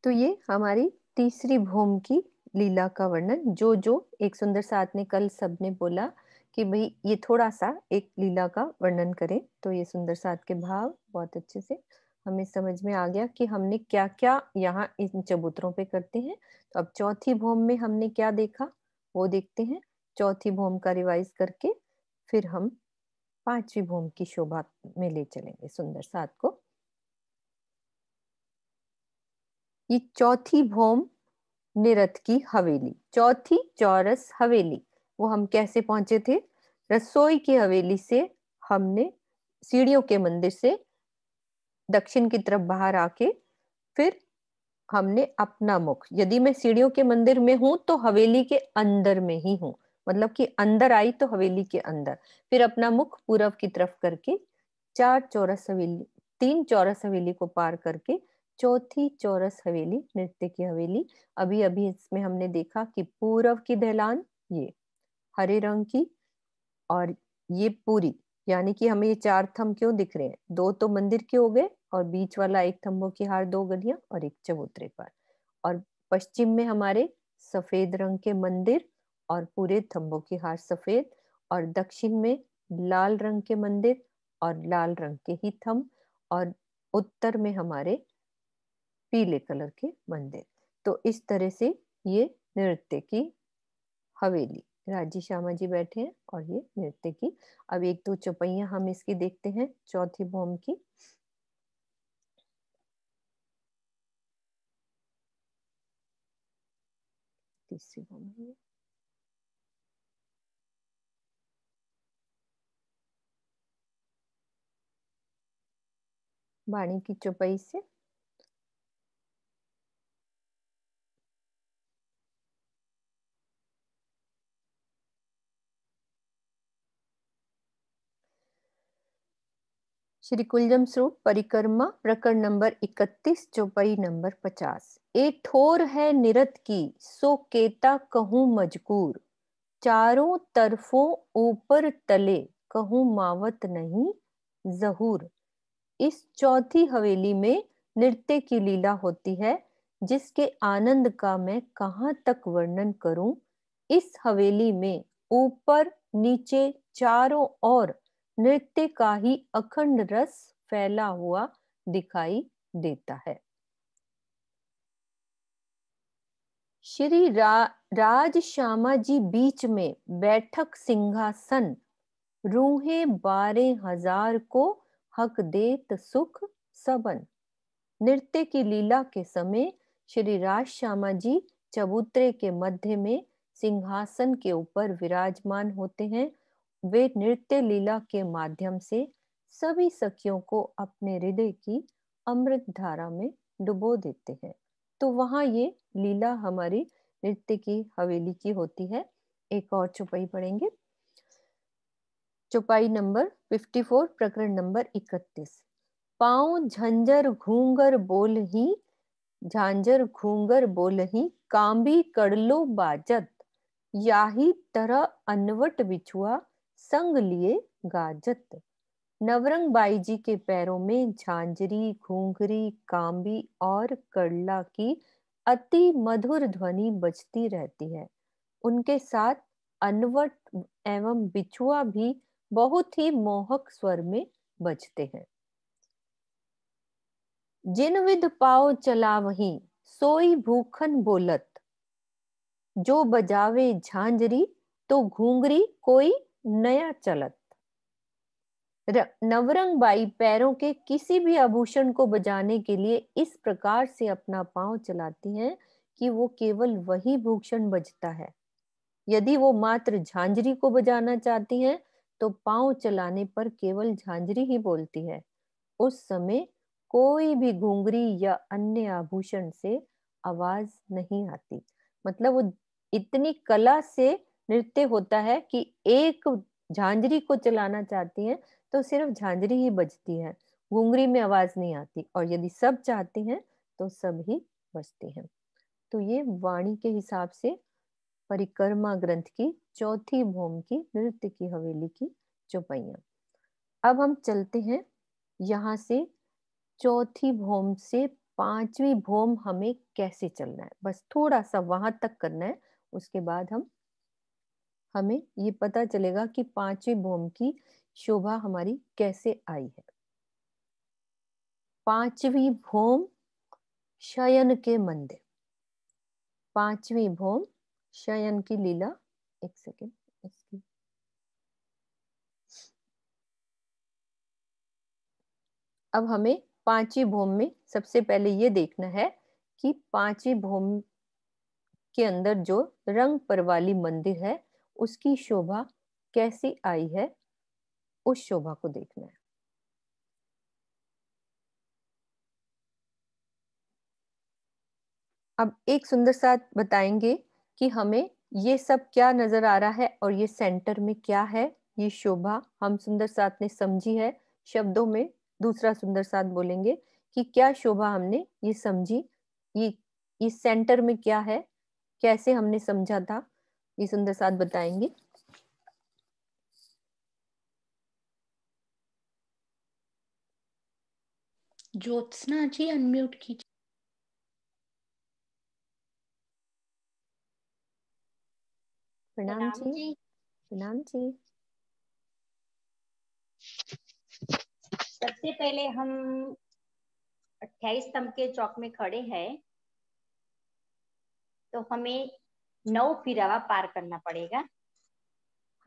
तो ये हमारी तीसरी भूम की लीला का वर्णन जो जो एक सुंदर साथ ने कल सबने बोला कि भाई ये थोड़ा सा एक लीला का वर्णन करें तो ये सुंदर साथ के भाव बहुत अच्छे से हमें समझ में आ गया कि हमने क्या क्या यहाँ इन चबूतरों पे करते हैं तो अब चौथी भूम में हमने क्या देखा वो देखते हैं चौथी भूम का रिवाइज करके फिर हम पांचवी भूम की शोभा में ले चलेंगे सुंदर सात को ये चौथी भूम निरथ की हवेली चौथी चौरस हवेली वो हम कैसे पहुंचे थे रसोई की हवेली से हमने सीढ़ियों के मंदिर से दक्षिण की तरफ बाहर आके फिर हमने अपना मुख यदि मैं सीढ़ियों के मंदिर में हूं तो हवेली के अंदर में ही हूं मतलब कि अंदर आई तो हवेली के अंदर फिर अपना मुख पूरब की तरफ करके चार चौरस हवेली तीन चौरस हवेली को पार करके चौथी चौरस हवेली नृत्य की हवेली अभी अभी इसमें हमने देखा कि पूरब की दहलान ये हरे रंग की और ये पूरी यानी कि हमें ये चार थम क्यों दिख रहे हैं दो तो मंदिर के हो गए और बीच वाला एक थम्बों की हार दो गलियां और एक चबूतरे पर और पश्चिम में हमारे सफेद रंग के मंदिर और पूरे थम्बो की हार सफेद और दक्षिण में लाल रंग के मंदिर और लाल रंग के ही थम और उत्तर में हमारे पीले कलर के मंदिर तो इस तरह से ये नृत्य की हवेली राजी श्यामा जी बैठे हैं और ये नृत्य की अब एक दो चौपैया हम इसकी देखते हैं चौथी भौम की तीसरी भूमि है वाणी की चौपाई से श्री कुलजम स्वरूप परिक्रमा प्रकरण नंबर इकतीस चौपाई नंबर पचास ए ठोर है निरत की सो केता कहूं मजकूर चारों तरफों ऊपर तले कहूं मावत नहीं जहूर इस चौथी हवेली में नृत्य की लीला होती है जिसके आनंद का मैं कहाँ तक वर्णन करूं इस हवेली में ऊपर नीचे चारों ओर नृत्य का ही अखंड रस फैला हुआ दिखाई देता है श्री रा, राज श्यामा जी बीच में बैठक सिंहासन रूहे बारह हजार को हक देत सुख सबन नृत्य की लीला के समय श्री राज श्यामा जी चबूतरे के मध्य में सिंहासन के ऊपर विराजमान होते हैं वे नृत्य लीला के माध्यम से सभी सखियों को अपने हृदय की अमृत धारा में डुबो देते हैं तो वहां ये लीला हमारी नृत्य की हवेली की होती है एक और छुपाई पढ़ेंगे चौपाई नंबर 54 प्रकरण नंबर 31 पाँव झंझर घूंगर बोल ही झांझर घूंगर बोल ही कांबी कड़लो बाजत याही तरह अनवट बिछुआ संग लिए गाजत नवरंग बाई जी के पैरों में झांझरी घूंघरी कांबी और कड़ला की अति मधुर ध्वनि बजती रहती है उनके साथ अनवट एवं बिछुआ भी बहुत ही मोहक स्वर में बजते हैं जिन विध पाओ चला वही सोई भूखन बोलत जो बजावे झांझरी तो घूंगरी कोई नया चलत नवरंग बाई पैरों के किसी भी आभूषण को बजाने के लिए इस प्रकार से अपना पांव चलाती हैं कि वो केवल वही भूषण बजता है यदि वो मात्र झांझरी को बजाना चाहती हैं तो पांव चलाने पर केवल झांझरी ही बोलती है उस समय कोई भी घूंघरी या अन्य आभूषण से आवाज नहीं आती मतलब वो इतनी कला से नृत्य होता है कि एक झांझरी को चलाना चाहती है तो सिर्फ झांझरी ही बजती है घुंघरी में आवाज नहीं आती और यदि सब चाहते हैं तो सब ही बजते हैं तो ये वाणी के हिसाब से परिक्रमा ग्रंथ की चौथी भूम की नृत्य की हवेली की चौपाइया अब हम चलते हैं यहाँ से चौथी भूम से पांचवी भूम हमें कैसे चलना है बस थोड़ा सा वहां तक करना है उसके बाद हम हमें ये पता चलेगा कि पांचवी भूम की शोभा हमारी कैसे आई है पांचवी भूम शयन के मंदिर पांचवी भूम शयन की लीला एक सेकेंड इसकी अब हमें पांची भूमि में सबसे पहले ये देखना है कि पांची भूमि के अंदर जो रंग परवाली मंदिर है उसकी शोभा कैसी आई है उस शोभा को देखना है अब एक सुंदर साथ बताएंगे कि हमें ये सब क्या नजर आ रहा है और ये सेंटर में क्या है ये शोभा हम सुंदर साथ ने समझी है शब्दों में दूसरा सुंदर साथ बोलेंगे कि क्या शोभा हमने ये समझी ये इस सेंटर में क्या है कैसे हमने समझा था ये सुंदर साथ बताएंगे ज्योत्सना जी अनम्यूट कीजिए प्रणाम जी प्रणाम जी सबसे पहले हम 28 स्तंभ के चौक में खड़े हैं तो हमें नौ फिरावा पार करना पड़ेगा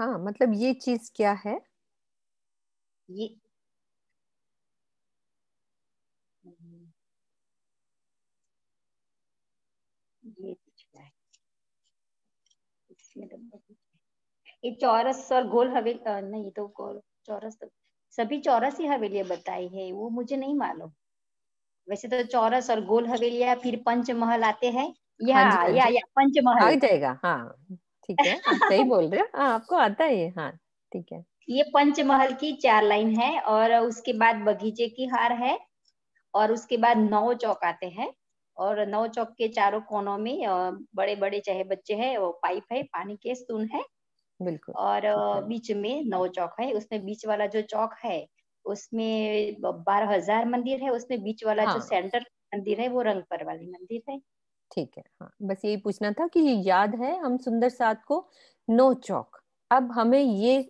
हाँ मतलब ये चीज क्या है ये ये चौरस और गोल हवेली नहीं तो गोल चौरस तो सभी चौरस ही हवेलियां बताई है वो मुझे नहीं मालूम वैसे तो चौरस और गोल हवेलिया फिर पंचमहल आते हैं या हाँ या या पंचमहल आ जाएगा हाँ ठीक है सही बोल रहे हो हाँ, आपको आता है हाँ ठीक है ये पंचमहल की चार लाइन है और उसके बाद बगीचे की हार है और उसके बाद नौ चौक आते हैं और नौ चौक के चारों कोनों में बड़े बड़े चाहे बच्चे हैं वो पाइप है पानी के स्तून है बिल्कुल और बीच में नौ चौक है उसमें बीच वाला जो चौक है उसमें बारह हजार मंदिर है उसमें बीच वाला हाँ. जो सेंटर मंदिर है वो रंगपर वाली मंदिर है ठीक है हाँ बस यही पूछना था कि याद है हम सुंदर सात को नौ चौक अब हमें ये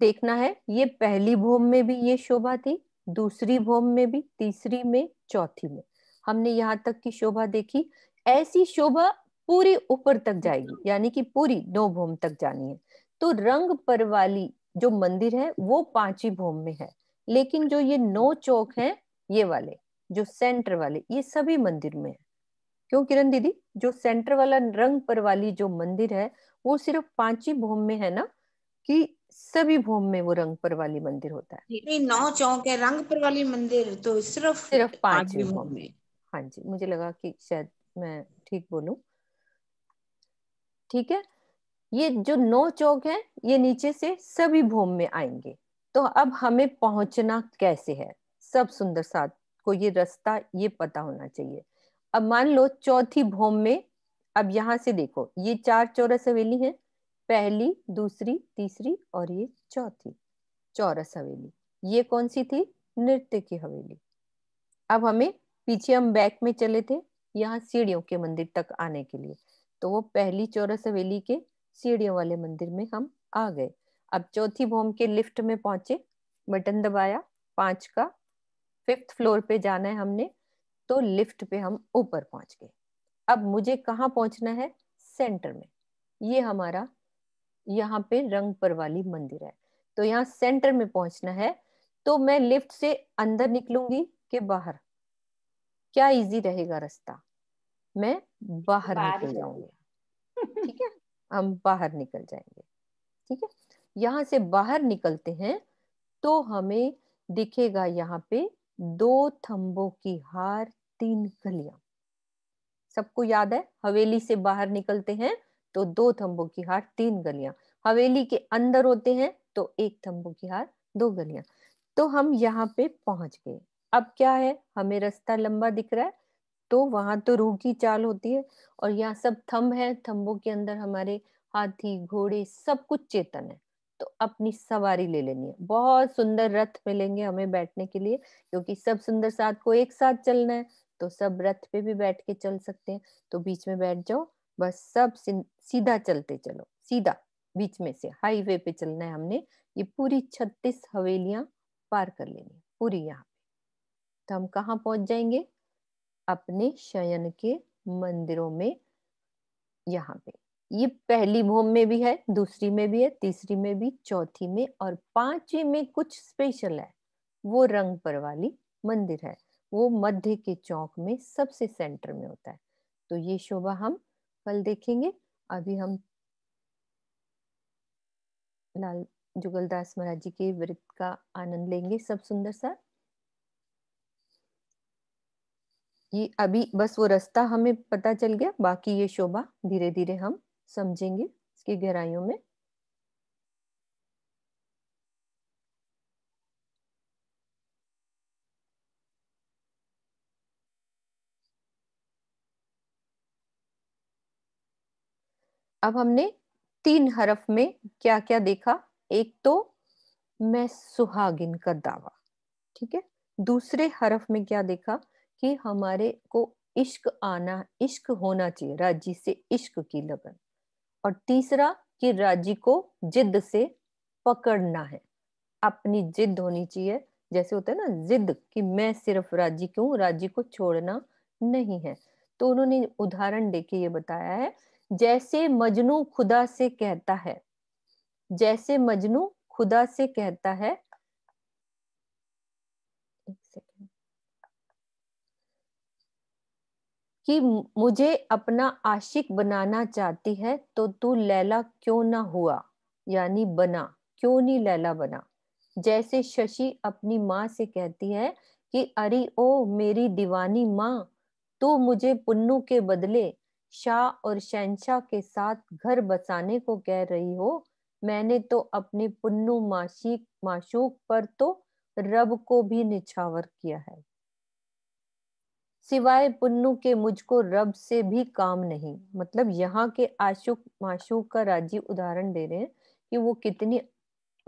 देखना है ये पहली भूम में भी ये शोभा थी दूसरी भूम में भी तीसरी में चौथी में हमने यहाँ तक की शोभा देखी ऐसी शोभा पूरी ऊपर तक जाएगी यानी कि पूरी नौ भूम तक जानी है तो रंग पर वाली जो मंदिर है वो पांची भूम में है लेकिन जो ये नौ चौक है ये वाले जो सेंटर वाले ये सभी मंदिर में है क्यों किरण दीदी जो सेंटर वाला रंग पर वाली जो मंदिर है वो सिर्फ पांची भूम में है ना कि सभी भूम में वो रंग पर वाली मंदिर होता है नौ चौक है रंग पर वाली मंदिर तो सिर्फ सिर्फ पांचवी भूम में हाँ जी मुझे लगा कि शायद मैं ठीक बोलू ठीक है ये जो नौ चौक है ये नीचे से सभी भूम में आएंगे तो अब हमें पहुंचना कैसे है सब सुंदर साथ को ये रास्ता ये पता होना चाहिए अब मान लो चौथी भूम में अब यहां से देखो ये चार चौरस हवेली है पहली दूसरी तीसरी और ये चौथी चौरस हवेली ये कौन सी थी नृत्य की हवेली अब हमें पीछे हम बैक में चले थे यहाँ सीढ़ियों के मंदिर तक आने के लिए तो वो पहली चौरस हवेली के सीढ़ियों वाले मंदिर में हम आ गए अब चौथी भोम के लिफ्ट में पहुंचे बटन दबाया पांच का फिफ्थ फ्लोर पे जाना है हमने तो लिफ्ट पे हम ऊपर पहुंच गए अब मुझे कहाँ पहुंचना है सेंटर में ये हमारा यहाँ पे रंगपर वाली मंदिर है तो यहाँ सेंटर में पहुंचना है तो मैं लिफ्ट से अंदर निकलूंगी के बाहर क्या इजी रहेगा रास्ता मैं बाहर निकल जाऊंगी ठीक है हम बाहर निकल जाएंगे ठीक है यहाँ से बाहर निकलते हैं तो हमें दिखेगा यहाँ पे दो थंबों की हार तीन गलिया सबको याद है हवेली से बाहर निकलते हैं तो दो थंबों की हार तीन गलियां हवेली के अंदर होते हैं तो एक थंबों की हार दो गलियां तो हम यहाँ पे पहुंच गए अब क्या है हमें रास्ता लंबा दिख रहा है तो वहां तो रूह की चाल होती है और यहाँ सब थम्ब है थम्बों के अंदर हमारे हाथी घोड़े सब कुछ चेतन है तो अपनी सवारी ले लेनी है बहुत सुंदर रथ मिलेंगे हमें बैठने के लिए क्योंकि सब सुंदर साथ को एक साथ चलना है तो सब रथ पे भी बैठ के चल सकते हैं तो बीच में बैठ जाओ बस सब सीधा चलते चलो सीधा बीच में से हाईवे पे चलना है हमने ये पूरी छत्तीस हवेलियां पार कर लेनी पूरी यहाँ तो हम कहाँ पहुंच जाएंगे अपने शयन के मंदिरों में यहाँ पे ये पहली भूम में भी है दूसरी में भी है तीसरी में भी चौथी में और पांचवी में कुछ स्पेशल है वो रंग पर वाली मंदिर है वो मध्य के चौक में सबसे सेंटर में होता है तो ये शोभा हम कल देखेंगे अभी हम लाल जुगलदास महाराज जी के वृत्त का आनंद लेंगे सब सुंदर सा ये अभी बस वो रास्ता हमें पता चल गया बाकी ये शोभा धीरे धीरे हम समझेंगे इसकी गहराइयों में अब हमने तीन हरफ में क्या क्या देखा एक तो मैं सुहागिन का दावा ठीक है दूसरे हरफ में क्या देखा कि हमारे को इश्क आना इश्क होना चाहिए राजी से इश्क की लगन और तीसरा कि राजी को जिद से पकड़ना है अपनी जिद होनी चाहिए जैसे होता है ना जिद कि मैं सिर्फ राजी क्यों राजी को छोड़ना नहीं है तो उन्होंने उदाहरण देके ये बताया है जैसे मजनू खुदा से कहता है जैसे मजनू खुदा से कहता है कि मुझे अपना आशिक बनाना चाहती है तो तू लैला क्यों ना हुआ यानी बना क्यों नहीं लैला बना जैसे शशि अपनी माँ से कहती है कि अरे ओ मेरी दीवानी माँ तू मुझे पुन्नू के बदले शाह और शहशाह के साथ घर बसाने को कह रही हो मैंने तो अपने पुन्नू माशिक माशूक पर तो रब को भी निछावर किया है सिवाय पुन्नु के मुझको रब से भी काम नहीं मतलब यहाँ के आशुक माशुक का राजीव उदाहरण दे रहे हैं कि वो कितनी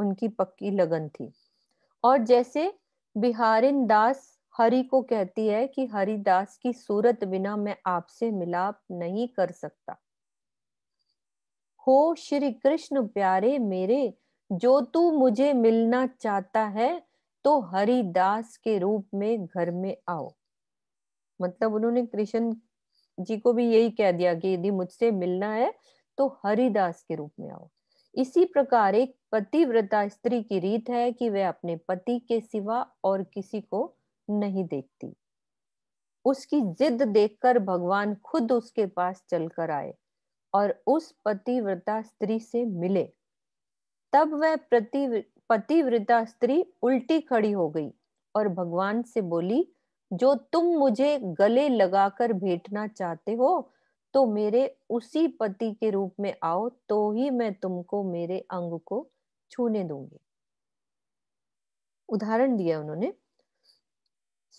उनकी पक्की लगन थी और जैसे बिहारिन दास हरि को कहती है कि हरिदास की सूरत बिना मैं आपसे मिलाप नहीं कर सकता हो श्री कृष्ण प्यारे मेरे जो तू मुझे मिलना चाहता है तो हरिदास के रूप में घर में आओ मतलब उन्होंने कृष्ण जी को भी यही कह दिया कि यदि मुझसे मिलना है तो हरिदास के रूप में आओ इसी प्रकार एक पतिव्रता स्त्री की रीत है कि वह अपने पति के सिवा और किसी को नहीं देखती उसकी जिद देखकर भगवान खुद उसके पास चलकर आए और उस पतिव्रता स्त्री से मिले तब वह पतिव्रता स्त्री उल्टी खड़ी हो गई और भगवान से बोली जो तुम मुझे गले लगाकर भेटना चाहते हो तो मेरे उसी पति के रूप में आओ तो ही मैं तुमको मेरे अंग को छूने दूंगी उदाहरण दिया उन्होंने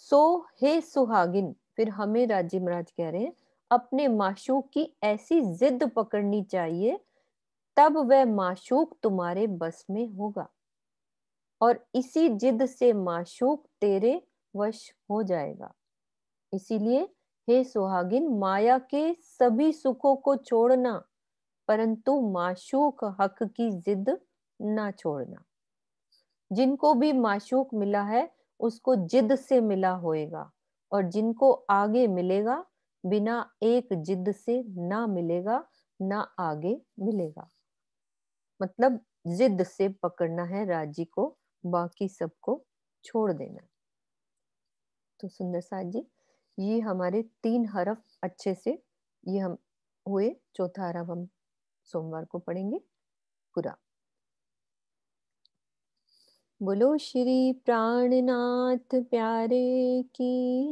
सो हे सुहागिन फिर हमें राज्य महाराज कह रहे हैं अपने माशूक की ऐसी जिद पकड़नी चाहिए तब वह माशूक तुम्हारे बस में होगा और इसी जिद से माशूक तेरे वश हो जाएगा इसीलिए हे सुहागिन माया के सभी सुखों को छोड़ना परंतु माशूक हक की जिद ना छोड़ना जिनको भी माशूक मिला है उसको जिद से मिला होएगा और जिनको आगे मिलेगा बिना एक जिद से ना मिलेगा ना आगे मिलेगा मतलब जिद से पकड़ना है राजी को बाकी सबको छोड़ देना तो सुंदर साथ जी ये हमारे तीन हरफ अच्छे से ये हम हुए चौथा हरफ हम सोमवार को पढ़ेंगे पूरा बोलो श्री प्राणनाथ प्यारे की